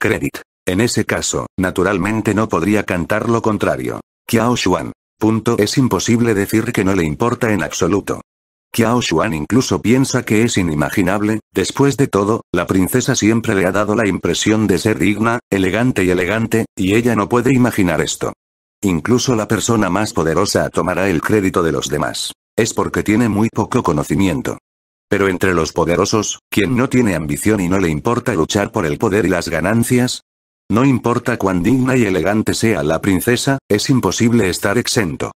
Credit. En ese caso, naturalmente no podría cantar lo contrario. Kiao Xuan. Punto. Es imposible decir que no le importa en absoluto. Kiao Xuan incluso piensa que es inimaginable, después de todo, la princesa siempre le ha dado la impresión de ser digna, elegante y elegante, y ella no puede imaginar esto. Incluso la persona más poderosa tomará el crédito de los demás. Es porque tiene muy poco conocimiento. Pero entre los poderosos, quien no tiene ambición y no le importa luchar por el poder y las ganancias, no importa cuán digna y elegante sea la princesa, es imposible estar exento.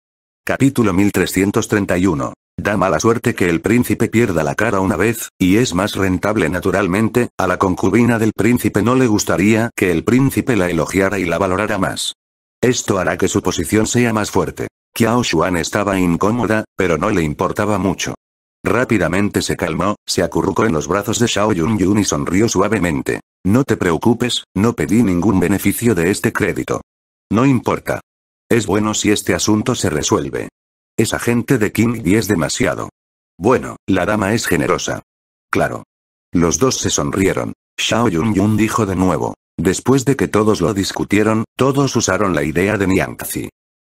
Capítulo 1331 Da mala suerte que el príncipe pierda la cara una vez, y es más rentable naturalmente, a la concubina del príncipe no le gustaría que el príncipe la elogiara y la valorara más. Esto hará que su posición sea más fuerte. Qiao Xuan estaba incómoda, pero no le importaba mucho. Rápidamente se calmó, se acurrucó en los brazos de Xiao Yunyun y sonrió suavemente. No te preocupes, no pedí ningún beneficio de este crédito. No importa. Es bueno si este asunto se resuelve. Esa gente de King y es demasiado. Bueno, la dama es generosa. Claro. Los dos se sonrieron. Xiao Yun Yun dijo de nuevo. Después de que todos lo discutieron, todos usaron la idea de Niangzi.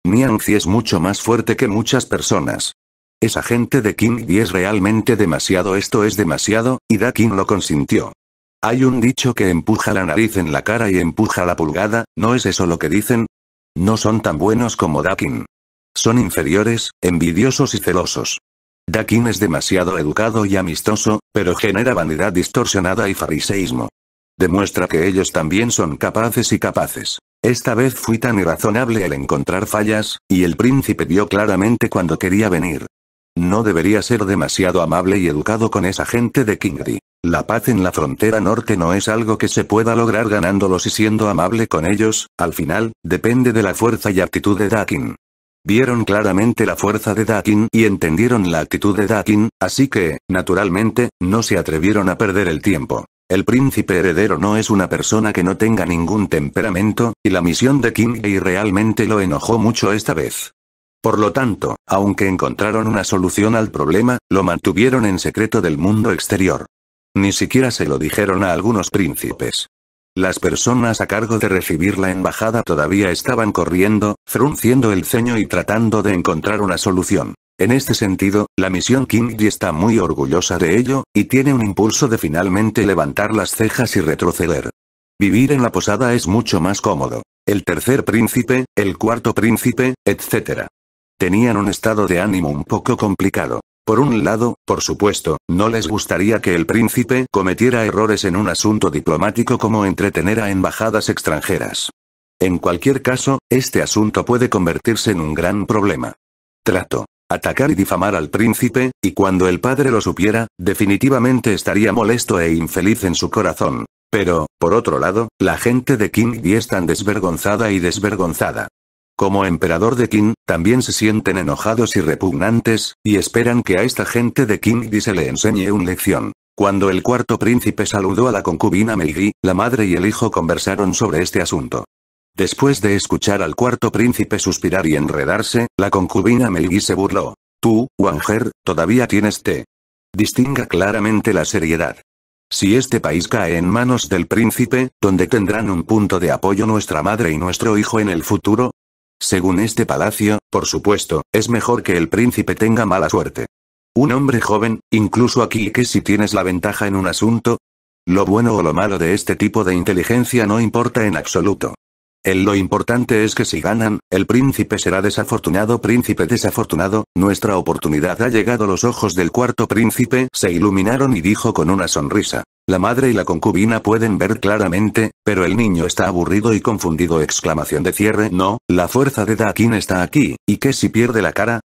Niangzi es mucho más fuerte que muchas personas. Esa gente de King y es realmente demasiado esto es demasiado, y Da lo consintió. Hay un dicho que empuja la nariz en la cara y empuja la pulgada, ¿no es eso lo que dicen? No son tan buenos como Dakin. Son inferiores, envidiosos y celosos. Dakin es demasiado educado y amistoso, pero genera vanidad distorsionada y fariseísmo. Demuestra que ellos también son capaces y capaces. Esta vez fui tan irrazonable al encontrar fallas, y el príncipe vio claramente cuando quería venir. No debería ser demasiado amable y educado con esa gente de Kingdi. La paz en la frontera norte no es algo que se pueda lograr ganándolos y siendo amable con ellos, al final, depende de la fuerza y actitud de Dakin. Vieron claramente la fuerza de Dakin y entendieron la actitud de Dakin, así que, naturalmente, no se atrevieron a perder el tiempo. El príncipe heredero no es una persona que no tenga ningún temperamento, y la misión de y realmente lo enojó mucho esta vez. Por lo tanto, aunque encontraron una solución al problema, lo mantuvieron en secreto del mundo exterior. Ni siquiera se lo dijeron a algunos príncipes. Las personas a cargo de recibir la embajada todavía estaban corriendo, frunciendo el ceño y tratando de encontrar una solución. En este sentido, la misión y está muy orgullosa de ello, y tiene un impulso de finalmente levantar las cejas y retroceder. Vivir en la posada es mucho más cómodo. El tercer príncipe, el cuarto príncipe, etc. Tenían un estado de ánimo un poco complicado. Por un lado, por supuesto, no les gustaría que el príncipe cometiera errores en un asunto diplomático como entretener a embajadas extranjeras. En cualquier caso, este asunto puede convertirse en un gran problema. Trato. Atacar y difamar al príncipe, y cuando el padre lo supiera, definitivamente estaría molesto e infeliz en su corazón. Pero, por otro lado, la gente de King y es tan desvergonzada y desvergonzada. Como emperador de Qin, también se sienten enojados y repugnantes, y esperan que a esta gente de Qin se le enseñe una lección. Cuando el cuarto príncipe saludó a la concubina Meiji, la madre y el hijo conversaron sobre este asunto. Después de escuchar al cuarto príncipe suspirar y enredarse, la concubina Meiji se burló. Tú, Wanger, todavía tienes té. Distinga claramente la seriedad. Si este país cae en manos del príncipe, donde tendrán un punto de apoyo nuestra madre y nuestro hijo en el futuro, según este palacio, por supuesto, es mejor que el príncipe tenga mala suerte. Un hombre joven, incluso aquí que si tienes la ventaja en un asunto. Lo bueno o lo malo de este tipo de inteligencia no importa en absoluto. El lo importante es que si ganan, el príncipe será desafortunado. Príncipe desafortunado, nuestra oportunidad ha llegado. Los ojos del cuarto príncipe se iluminaron y dijo con una sonrisa. La madre y la concubina pueden ver claramente, pero el niño está aburrido y confundido. Exclamación de cierre. No, la fuerza de Dakin está aquí, ¿y qué si pierde la cara?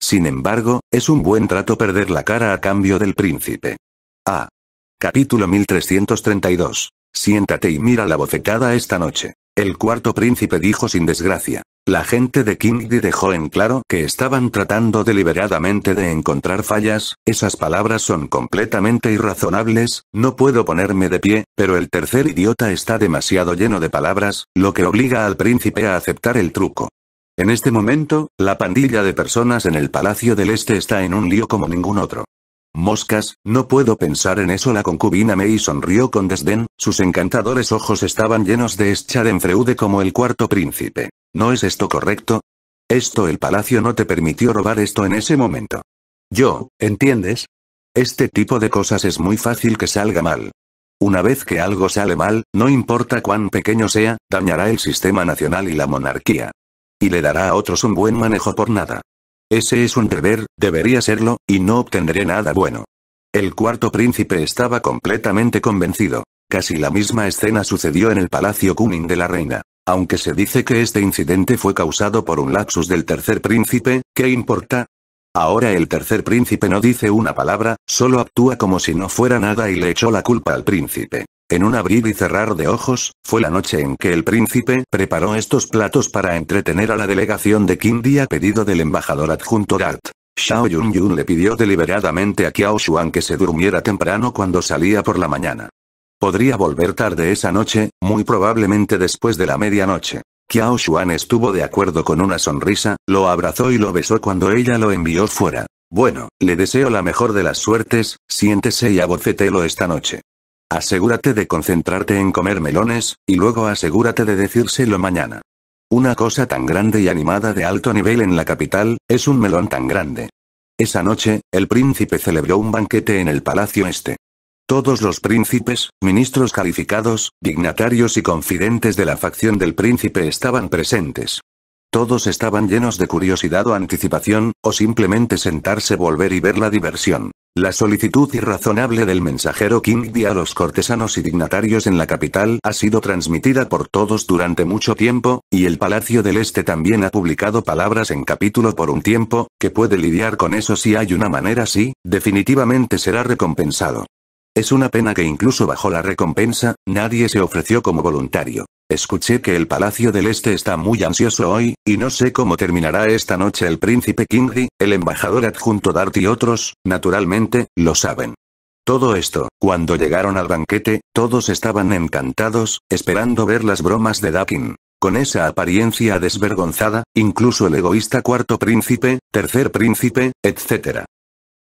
Sin embargo, es un buen trato perder la cara a cambio del príncipe. Ah. Capítulo 1332. Siéntate y mira la bofetada esta noche. El cuarto príncipe dijo sin desgracia. La gente de Kingdi dejó en claro que estaban tratando deliberadamente de encontrar fallas, esas palabras son completamente irrazonables, no puedo ponerme de pie, pero el tercer idiota está demasiado lleno de palabras, lo que obliga al príncipe a aceptar el truco. En este momento, la pandilla de personas en el Palacio del Este está en un lío como ningún otro. Moscas, no puedo pensar en eso. La concubina May sonrió con desdén, sus encantadores ojos estaban llenos de Schadenfreude como el cuarto príncipe. ¿No es esto correcto? Esto el palacio no te permitió robar esto en ese momento. Yo, ¿entiendes? Este tipo de cosas es muy fácil que salga mal. Una vez que algo sale mal, no importa cuán pequeño sea, dañará el sistema nacional y la monarquía. Y le dará a otros un buen manejo por nada. Ese es un deber, debería serlo, y no obtendré nada bueno. El cuarto príncipe estaba completamente convencido. Casi la misma escena sucedió en el palacio Kunin de la reina. Aunque se dice que este incidente fue causado por un lapsus del tercer príncipe, ¿qué importa? Ahora el tercer príncipe no dice una palabra, solo actúa como si no fuera nada y le echó la culpa al príncipe. En un abrir y cerrar de ojos, fue la noche en que el príncipe preparó estos platos para entretener a la delegación de Kindi a pedido del embajador adjunto Gart. Xiao Yunyun le pidió deliberadamente a Qiao Xuan que se durmiera temprano cuando salía por la mañana. Podría volver tarde esa noche, muy probablemente después de la medianoche. Kiao Xuan estuvo de acuerdo con una sonrisa, lo abrazó y lo besó cuando ella lo envió fuera. Bueno, le deseo la mejor de las suertes, siéntese y abocetelo esta noche. Asegúrate de concentrarte en comer melones, y luego asegúrate de decírselo mañana. Una cosa tan grande y animada de alto nivel en la capital, es un melón tan grande. Esa noche, el príncipe celebró un banquete en el palacio este. Todos los príncipes, ministros calificados, dignatarios y confidentes de la facción del príncipe estaban presentes. Todos estaban llenos de curiosidad o anticipación, o simplemente sentarse volver y ver la diversión. La solicitud irrazonable del mensajero King a los cortesanos y dignatarios en la capital ha sido transmitida por todos durante mucho tiempo, y el Palacio del Este también ha publicado palabras en capítulo por un tiempo, que puede lidiar con eso si hay una manera así, definitivamente será recompensado. Es una pena que incluso bajo la recompensa, nadie se ofreció como voluntario. Escuché que el Palacio del Este está muy ansioso hoy, y no sé cómo terminará esta noche el príncipe Kingry, el embajador adjunto Dart y otros, naturalmente, lo saben. Todo esto, cuando llegaron al banquete, todos estaban encantados, esperando ver las bromas de Dakin. Con esa apariencia desvergonzada, incluso el egoísta cuarto príncipe, tercer príncipe, etc.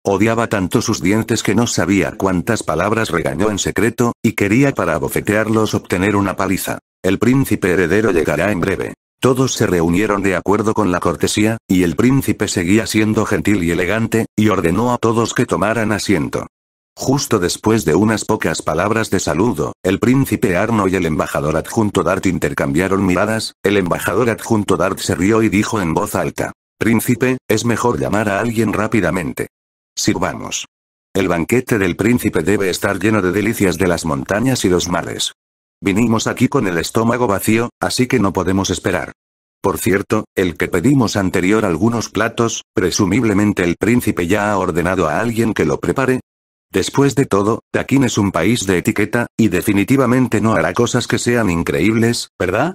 Odiaba tanto sus dientes que no sabía cuántas palabras regañó en secreto, y quería para abofetearlos obtener una paliza. El príncipe heredero llegará en breve. Todos se reunieron de acuerdo con la cortesía, y el príncipe seguía siendo gentil y elegante, y ordenó a todos que tomaran asiento. Justo después de unas pocas palabras de saludo, el príncipe Arno y el embajador adjunto Dart intercambiaron miradas, el embajador adjunto Dart se rió y dijo en voz alta. Príncipe, es mejor llamar a alguien rápidamente. Sirvamos. El banquete del príncipe debe estar lleno de delicias de las montañas y los mares. Vinimos aquí con el estómago vacío, así que no podemos esperar. Por cierto, el que pedimos anterior algunos platos, presumiblemente el príncipe ya ha ordenado a alguien que lo prepare. Después de todo, Dakin es un país de etiqueta, y definitivamente no hará cosas que sean increíbles, ¿verdad?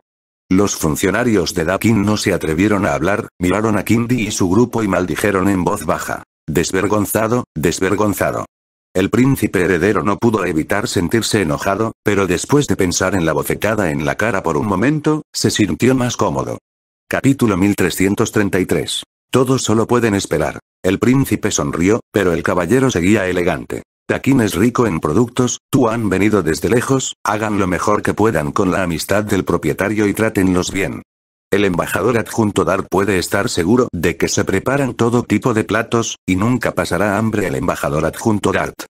Los funcionarios de Dakin no se atrevieron a hablar, miraron a Kindi y su grupo y maldijeron en voz baja. Desvergonzado, desvergonzado. El príncipe heredero no pudo evitar sentirse enojado, pero después de pensar en la bofetada en la cara por un momento, se sintió más cómodo. Capítulo 1333. Todos solo pueden esperar. El príncipe sonrió, pero el caballero seguía elegante. Taquín es rico en productos, tú han venido desde lejos, hagan lo mejor que puedan con la amistad del propietario y trátenlos bien. El embajador adjunto Dart puede estar seguro de que se preparan todo tipo de platos, y nunca pasará hambre el embajador adjunto Dart.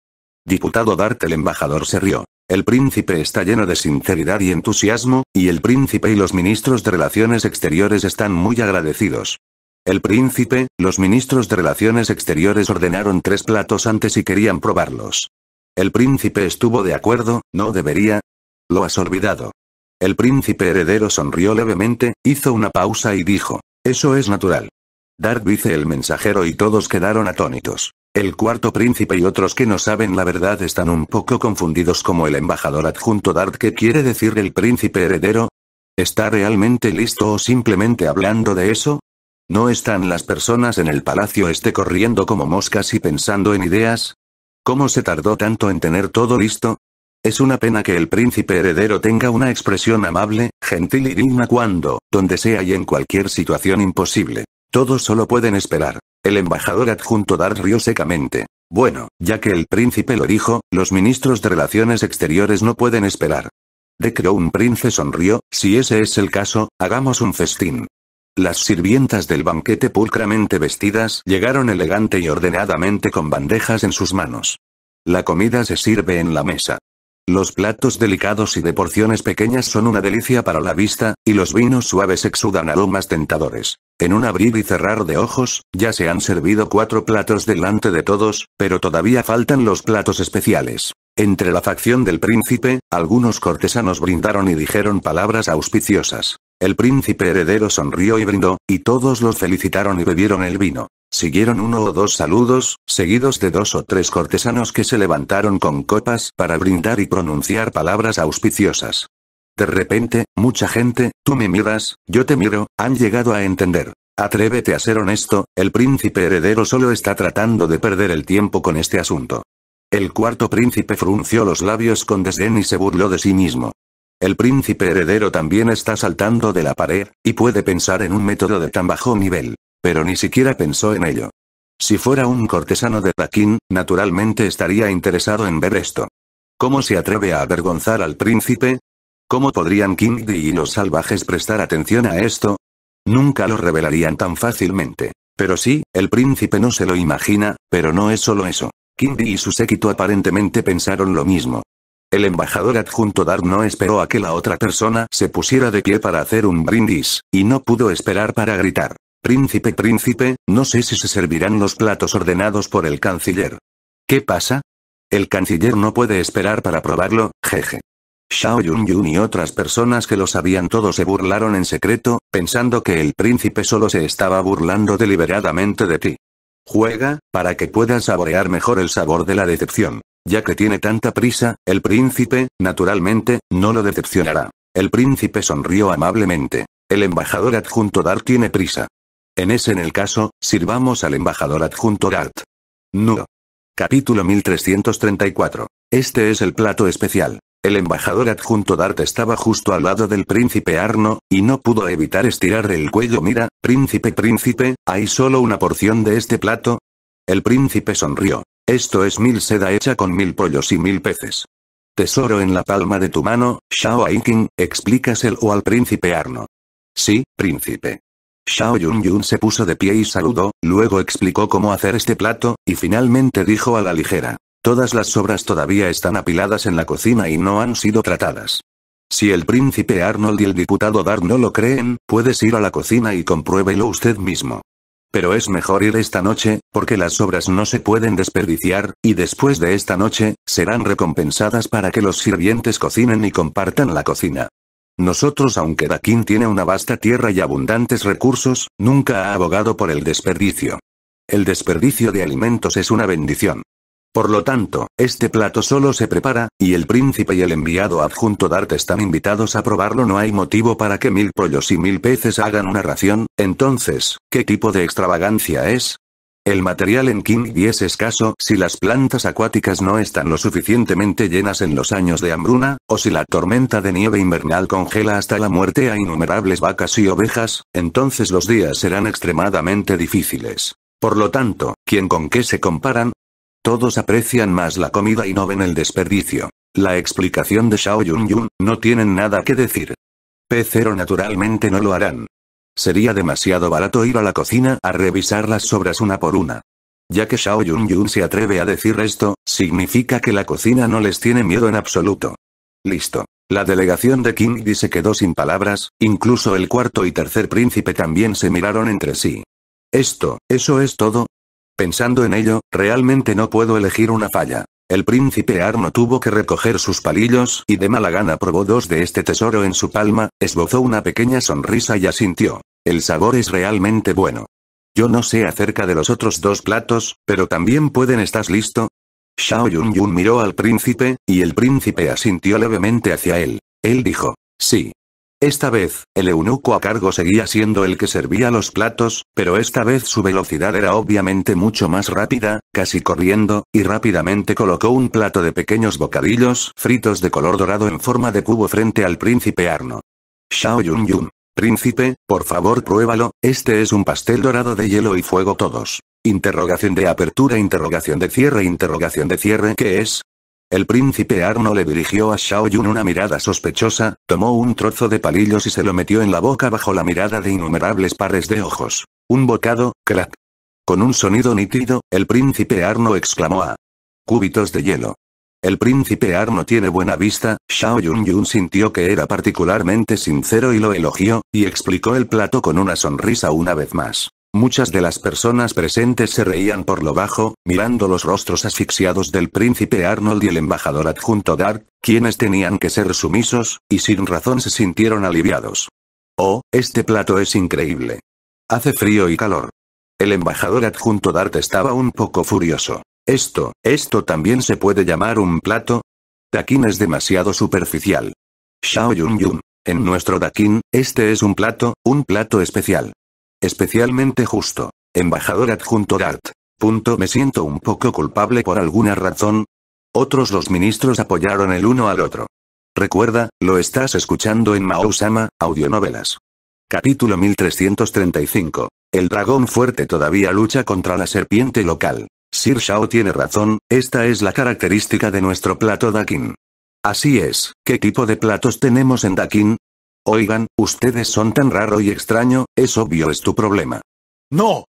Diputado Dart el embajador se rió. El príncipe está lleno de sinceridad y entusiasmo, y el príncipe y los ministros de Relaciones Exteriores están muy agradecidos. El príncipe, los ministros de Relaciones Exteriores ordenaron tres platos antes y querían probarlos. El príncipe estuvo de acuerdo, ¿no debería? Lo has olvidado. El príncipe heredero sonrió levemente, hizo una pausa y dijo, eso es natural. Dart dice el mensajero y todos quedaron atónitos. El cuarto príncipe y otros que no saben la verdad están un poco confundidos como el embajador adjunto Dart ¿qué quiere decir el príncipe heredero. ¿Está realmente listo o simplemente hablando de eso? ¿No están las personas en el palacio este corriendo como moscas y pensando en ideas? ¿Cómo se tardó tanto en tener todo listo? Es una pena que el príncipe heredero tenga una expresión amable, gentil y digna cuando, donde sea y en cualquier situación imposible. Todos solo pueden esperar. El embajador adjunto Dar rió secamente. Bueno, ya que el príncipe lo dijo, los ministros de Relaciones Exteriores no pueden esperar. De un Prince sonrió, si ese es el caso, hagamos un festín. Las sirvientas del banquete pulcramente vestidas llegaron elegante y ordenadamente con bandejas en sus manos. La comida se sirve en la mesa. Los platos delicados y de porciones pequeñas son una delicia para la vista, y los vinos suaves exudan aromas tentadores. En un abrir y cerrar de ojos, ya se han servido cuatro platos delante de todos, pero todavía faltan los platos especiales. Entre la facción del príncipe, algunos cortesanos brindaron y dijeron palabras auspiciosas. El príncipe heredero sonrió y brindó, y todos los felicitaron y bebieron el vino. Siguieron uno o dos saludos, seguidos de dos o tres cortesanos que se levantaron con copas para brindar y pronunciar palabras auspiciosas. De repente, mucha gente, tú me miras, yo te miro, han llegado a entender. Atrévete a ser honesto, el príncipe heredero solo está tratando de perder el tiempo con este asunto. El cuarto príncipe frunció los labios con desdén y se burló de sí mismo. El príncipe heredero también está saltando de la pared, y puede pensar en un método de tan bajo nivel pero ni siquiera pensó en ello. Si fuera un cortesano de Taquín, naturalmente estaría interesado en ver esto. ¿Cómo se atreve a avergonzar al príncipe? ¿Cómo podrían Kingdi y los salvajes prestar atención a esto? Nunca lo revelarían tan fácilmente. Pero sí, el príncipe no se lo imagina, pero no es solo eso. Kingdi y su séquito aparentemente pensaron lo mismo. El embajador adjunto Dar no esperó a que la otra persona se pusiera de pie para hacer un brindis, y no pudo esperar para gritar. Príncipe, príncipe, no sé si se servirán los platos ordenados por el canciller. ¿Qué pasa? El canciller no puede esperar para probarlo, jeje. Xiao Yun y otras personas que lo sabían todo se burlaron en secreto, pensando que el príncipe solo se estaba burlando deliberadamente de ti. Juega, para que puedas saborear mejor el sabor de la decepción. Ya que tiene tanta prisa, el príncipe, naturalmente, no lo decepcionará. El príncipe sonrió amablemente. El embajador adjunto Dar tiene prisa. En ese en el caso, sirvamos al embajador adjunto Dart. No. Capítulo 1334. Este es el plato especial. El embajador adjunto Dart estaba justo al lado del príncipe Arno, y no pudo evitar estirar el cuello. Mira, príncipe, príncipe, ¿hay solo una porción de este plato? El príncipe sonrió. Esto es mil seda hecha con mil pollos y mil peces. Tesoro en la palma de tu mano, Shao Aiking, o al príncipe Arno. Sí, príncipe. Xiao Yunyun se puso de pie y saludó, luego explicó cómo hacer este plato, y finalmente dijo a la ligera. Todas las sobras todavía están apiladas en la cocina y no han sido tratadas. Si el príncipe Arnold y el diputado Dart no lo creen, puedes ir a la cocina y compruébelo usted mismo. Pero es mejor ir esta noche, porque las obras no se pueden desperdiciar, y después de esta noche, serán recompensadas para que los sirvientes cocinen y compartan la cocina. Nosotros aunque Dakin tiene una vasta tierra y abundantes recursos, nunca ha abogado por el desperdicio. El desperdicio de alimentos es una bendición. Por lo tanto, este plato solo se prepara, y el príncipe y el enviado adjunto Dart están invitados a probarlo. No hay motivo para que mil pollos y mil peces hagan una ración, entonces, ¿qué tipo de extravagancia es? El material en Yi es escaso si las plantas acuáticas no están lo suficientemente llenas en los años de hambruna, o si la tormenta de nieve invernal congela hasta la muerte a innumerables vacas y ovejas, entonces los días serán extremadamente difíciles. Por lo tanto, ¿quién con qué se comparan? Todos aprecian más la comida y no ven el desperdicio. La explicación de Shao Yun no tienen nada que decir. P0 naturalmente no lo harán. Sería demasiado barato ir a la cocina a revisar las sobras una por una. Ya que Shao Yun Yun se atreve a decir esto, significa que la cocina no les tiene miedo en absoluto. Listo. La delegación de Kingdi se quedó sin palabras, incluso el cuarto y tercer príncipe también se miraron entre sí. Esto, eso es todo. Pensando en ello, realmente no puedo elegir una falla. El príncipe Arno tuvo que recoger sus palillos y de mala gana probó dos de este tesoro en su palma, esbozó una pequeña sonrisa y asintió. El sabor es realmente bueno. Yo no sé acerca de los otros dos platos, pero también pueden estar listo? Xiao Yun Yun miró al príncipe, y el príncipe asintió levemente hacia él. Él dijo, sí. Esta vez, el eunuco a cargo seguía siendo el que servía los platos, pero esta vez su velocidad era obviamente mucho más rápida, casi corriendo, y rápidamente colocó un plato de pequeños bocadillos fritos de color dorado en forma de cubo frente al príncipe Arno. Shao Yun Yun. Príncipe, por favor pruébalo, este es un pastel dorado de hielo y fuego todos. Interrogación de apertura, interrogación de cierre, interrogación de cierre, ¿qué es? El príncipe Arno le dirigió a Shao Yun una mirada sospechosa, tomó un trozo de palillos y se lo metió en la boca bajo la mirada de innumerables pares de ojos. Un bocado, crack. Con un sonido nítido, el príncipe Arno exclamó a cúbitos de hielo. El príncipe Arno tiene buena vista, Xiao Yun Yun sintió que era particularmente sincero y lo elogió, y explicó el plato con una sonrisa una vez más. Muchas de las personas presentes se reían por lo bajo, mirando los rostros asfixiados del príncipe Arnold y el embajador adjunto Dark, quienes tenían que ser sumisos, y sin razón se sintieron aliviados. Oh, este plato es increíble. Hace frío y calor. El embajador adjunto Dart estaba un poco furioso. Esto, esto también se puede llamar un plato. Dakin es demasiado superficial. Xiao Yun En nuestro Dakin, este es un plato, un plato especial. Especialmente justo. Embajador adjunto Dart. Punto. Me siento un poco culpable por alguna razón. Otros los ministros apoyaron el uno al otro. Recuerda, lo estás escuchando en Mao-sama, audionovelas. Capítulo 1335. El dragón fuerte todavía lucha contra la serpiente local. Sir Shao tiene razón, esta es la característica de nuestro plato Dakin. Así es, ¿qué tipo de platos tenemos en Dakin? Oigan, ustedes son tan raro y extraño, es obvio es tu problema. No.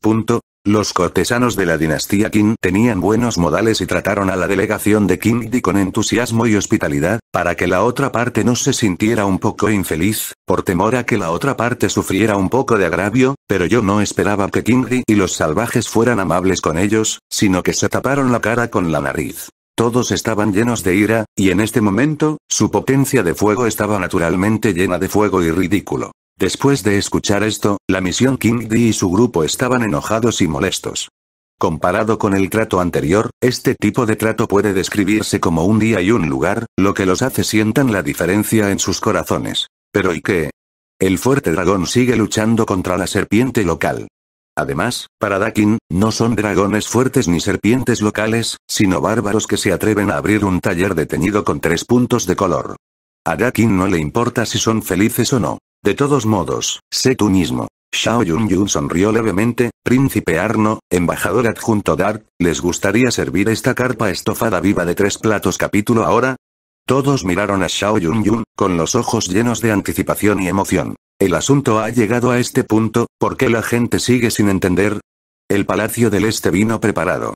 Punto. Los cortesanos de la dinastía Qin tenían buenos modales y trataron a la delegación de Qingdi con entusiasmo y hospitalidad, para que la otra parte no se sintiera un poco infeliz, por temor a que la otra parte sufriera un poco de agravio, pero yo no esperaba que Qingdi y los salvajes fueran amables con ellos, sino que se taparon la cara con la nariz. Todos estaban llenos de ira, y en este momento, su potencia de fuego estaba naturalmente llena de fuego y ridículo. Después de escuchar esto, la misión King D y su grupo estaban enojados y molestos. Comparado con el trato anterior, este tipo de trato puede describirse como un día y un lugar, lo que los hace sientan la diferencia en sus corazones. Pero ¿y qué? El fuerte dragón sigue luchando contra la serpiente local. Además, para Dakin, no son dragones fuertes ni serpientes locales, sino bárbaros que se atreven a abrir un taller de teñido con tres puntos de color. A Dakin no le importa si son felices o no. De todos modos, sé tú mismo. Xiao Yunyun sonrió levemente, Príncipe Arno, embajador adjunto Dark, ¿les gustaría servir esta carpa estofada viva de tres platos capítulo ahora? Todos miraron a Xiao Yunyun, con los ojos llenos de anticipación y emoción. El asunto ha llegado a este punto, ¿por qué la gente sigue sin entender? El Palacio del Este vino preparado.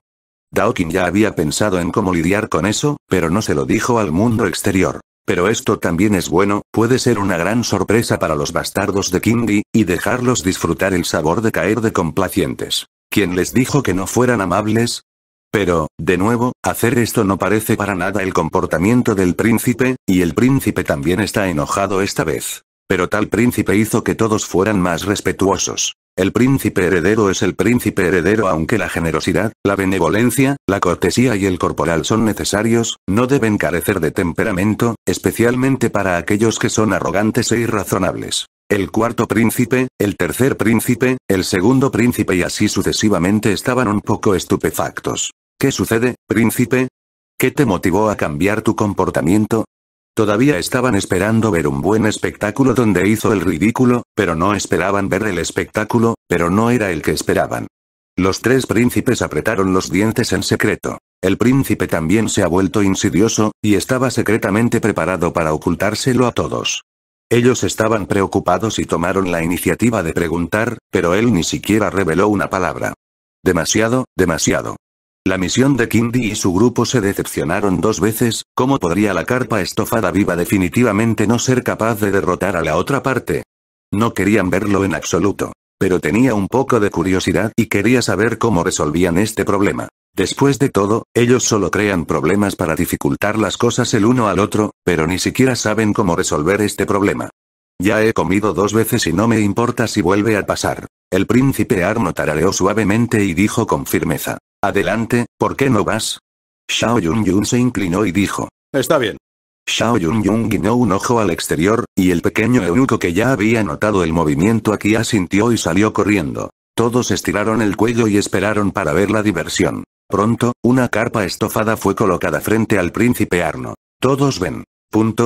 Daokin ya había pensado en cómo lidiar con eso, pero no se lo dijo al mundo exterior. Pero esto también es bueno, puede ser una gran sorpresa para los bastardos de Kingi, y dejarlos disfrutar el sabor de caer de complacientes. ¿Quién les dijo que no fueran amables? Pero, de nuevo, hacer esto no parece para nada el comportamiento del príncipe, y el príncipe también está enojado esta vez. Pero tal príncipe hizo que todos fueran más respetuosos. El príncipe heredero es el príncipe heredero aunque la generosidad, la benevolencia, la cortesía y el corporal son necesarios, no deben carecer de temperamento, especialmente para aquellos que son arrogantes e irrazonables. El cuarto príncipe, el tercer príncipe, el segundo príncipe y así sucesivamente estaban un poco estupefactos. ¿Qué sucede, príncipe? ¿Qué te motivó a cambiar tu comportamiento? Todavía estaban esperando ver un buen espectáculo donde hizo el ridículo, pero no esperaban ver el espectáculo, pero no era el que esperaban. Los tres príncipes apretaron los dientes en secreto. El príncipe también se ha vuelto insidioso, y estaba secretamente preparado para ocultárselo a todos. Ellos estaban preocupados y tomaron la iniciativa de preguntar, pero él ni siquiera reveló una palabra. Demasiado, demasiado. La misión de Kindy y su grupo se decepcionaron dos veces, ¿cómo podría la carpa estofada viva definitivamente no ser capaz de derrotar a la otra parte? No querían verlo en absoluto. Pero tenía un poco de curiosidad y quería saber cómo resolvían este problema. Después de todo, ellos solo crean problemas para dificultar las cosas el uno al otro, pero ni siquiera saben cómo resolver este problema. Ya he comido dos veces y no me importa si vuelve a pasar. El príncipe Arno tarareó suavemente y dijo con firmeza. Adelante, ¿por qué no vas? Xiao Yun se inclinó y dijo. Está bien. Xiao Yun Yun guiñó un ojo al exterior, y el pequeño eunuco que ya había notado el movimiento aquí asintió y salió corriendo. Todos estiraron el cuello y esperaron para ver la diversión. Pronto, una carpa estofada fue colocada frente al príncipe Arno. Todos ven. Punto,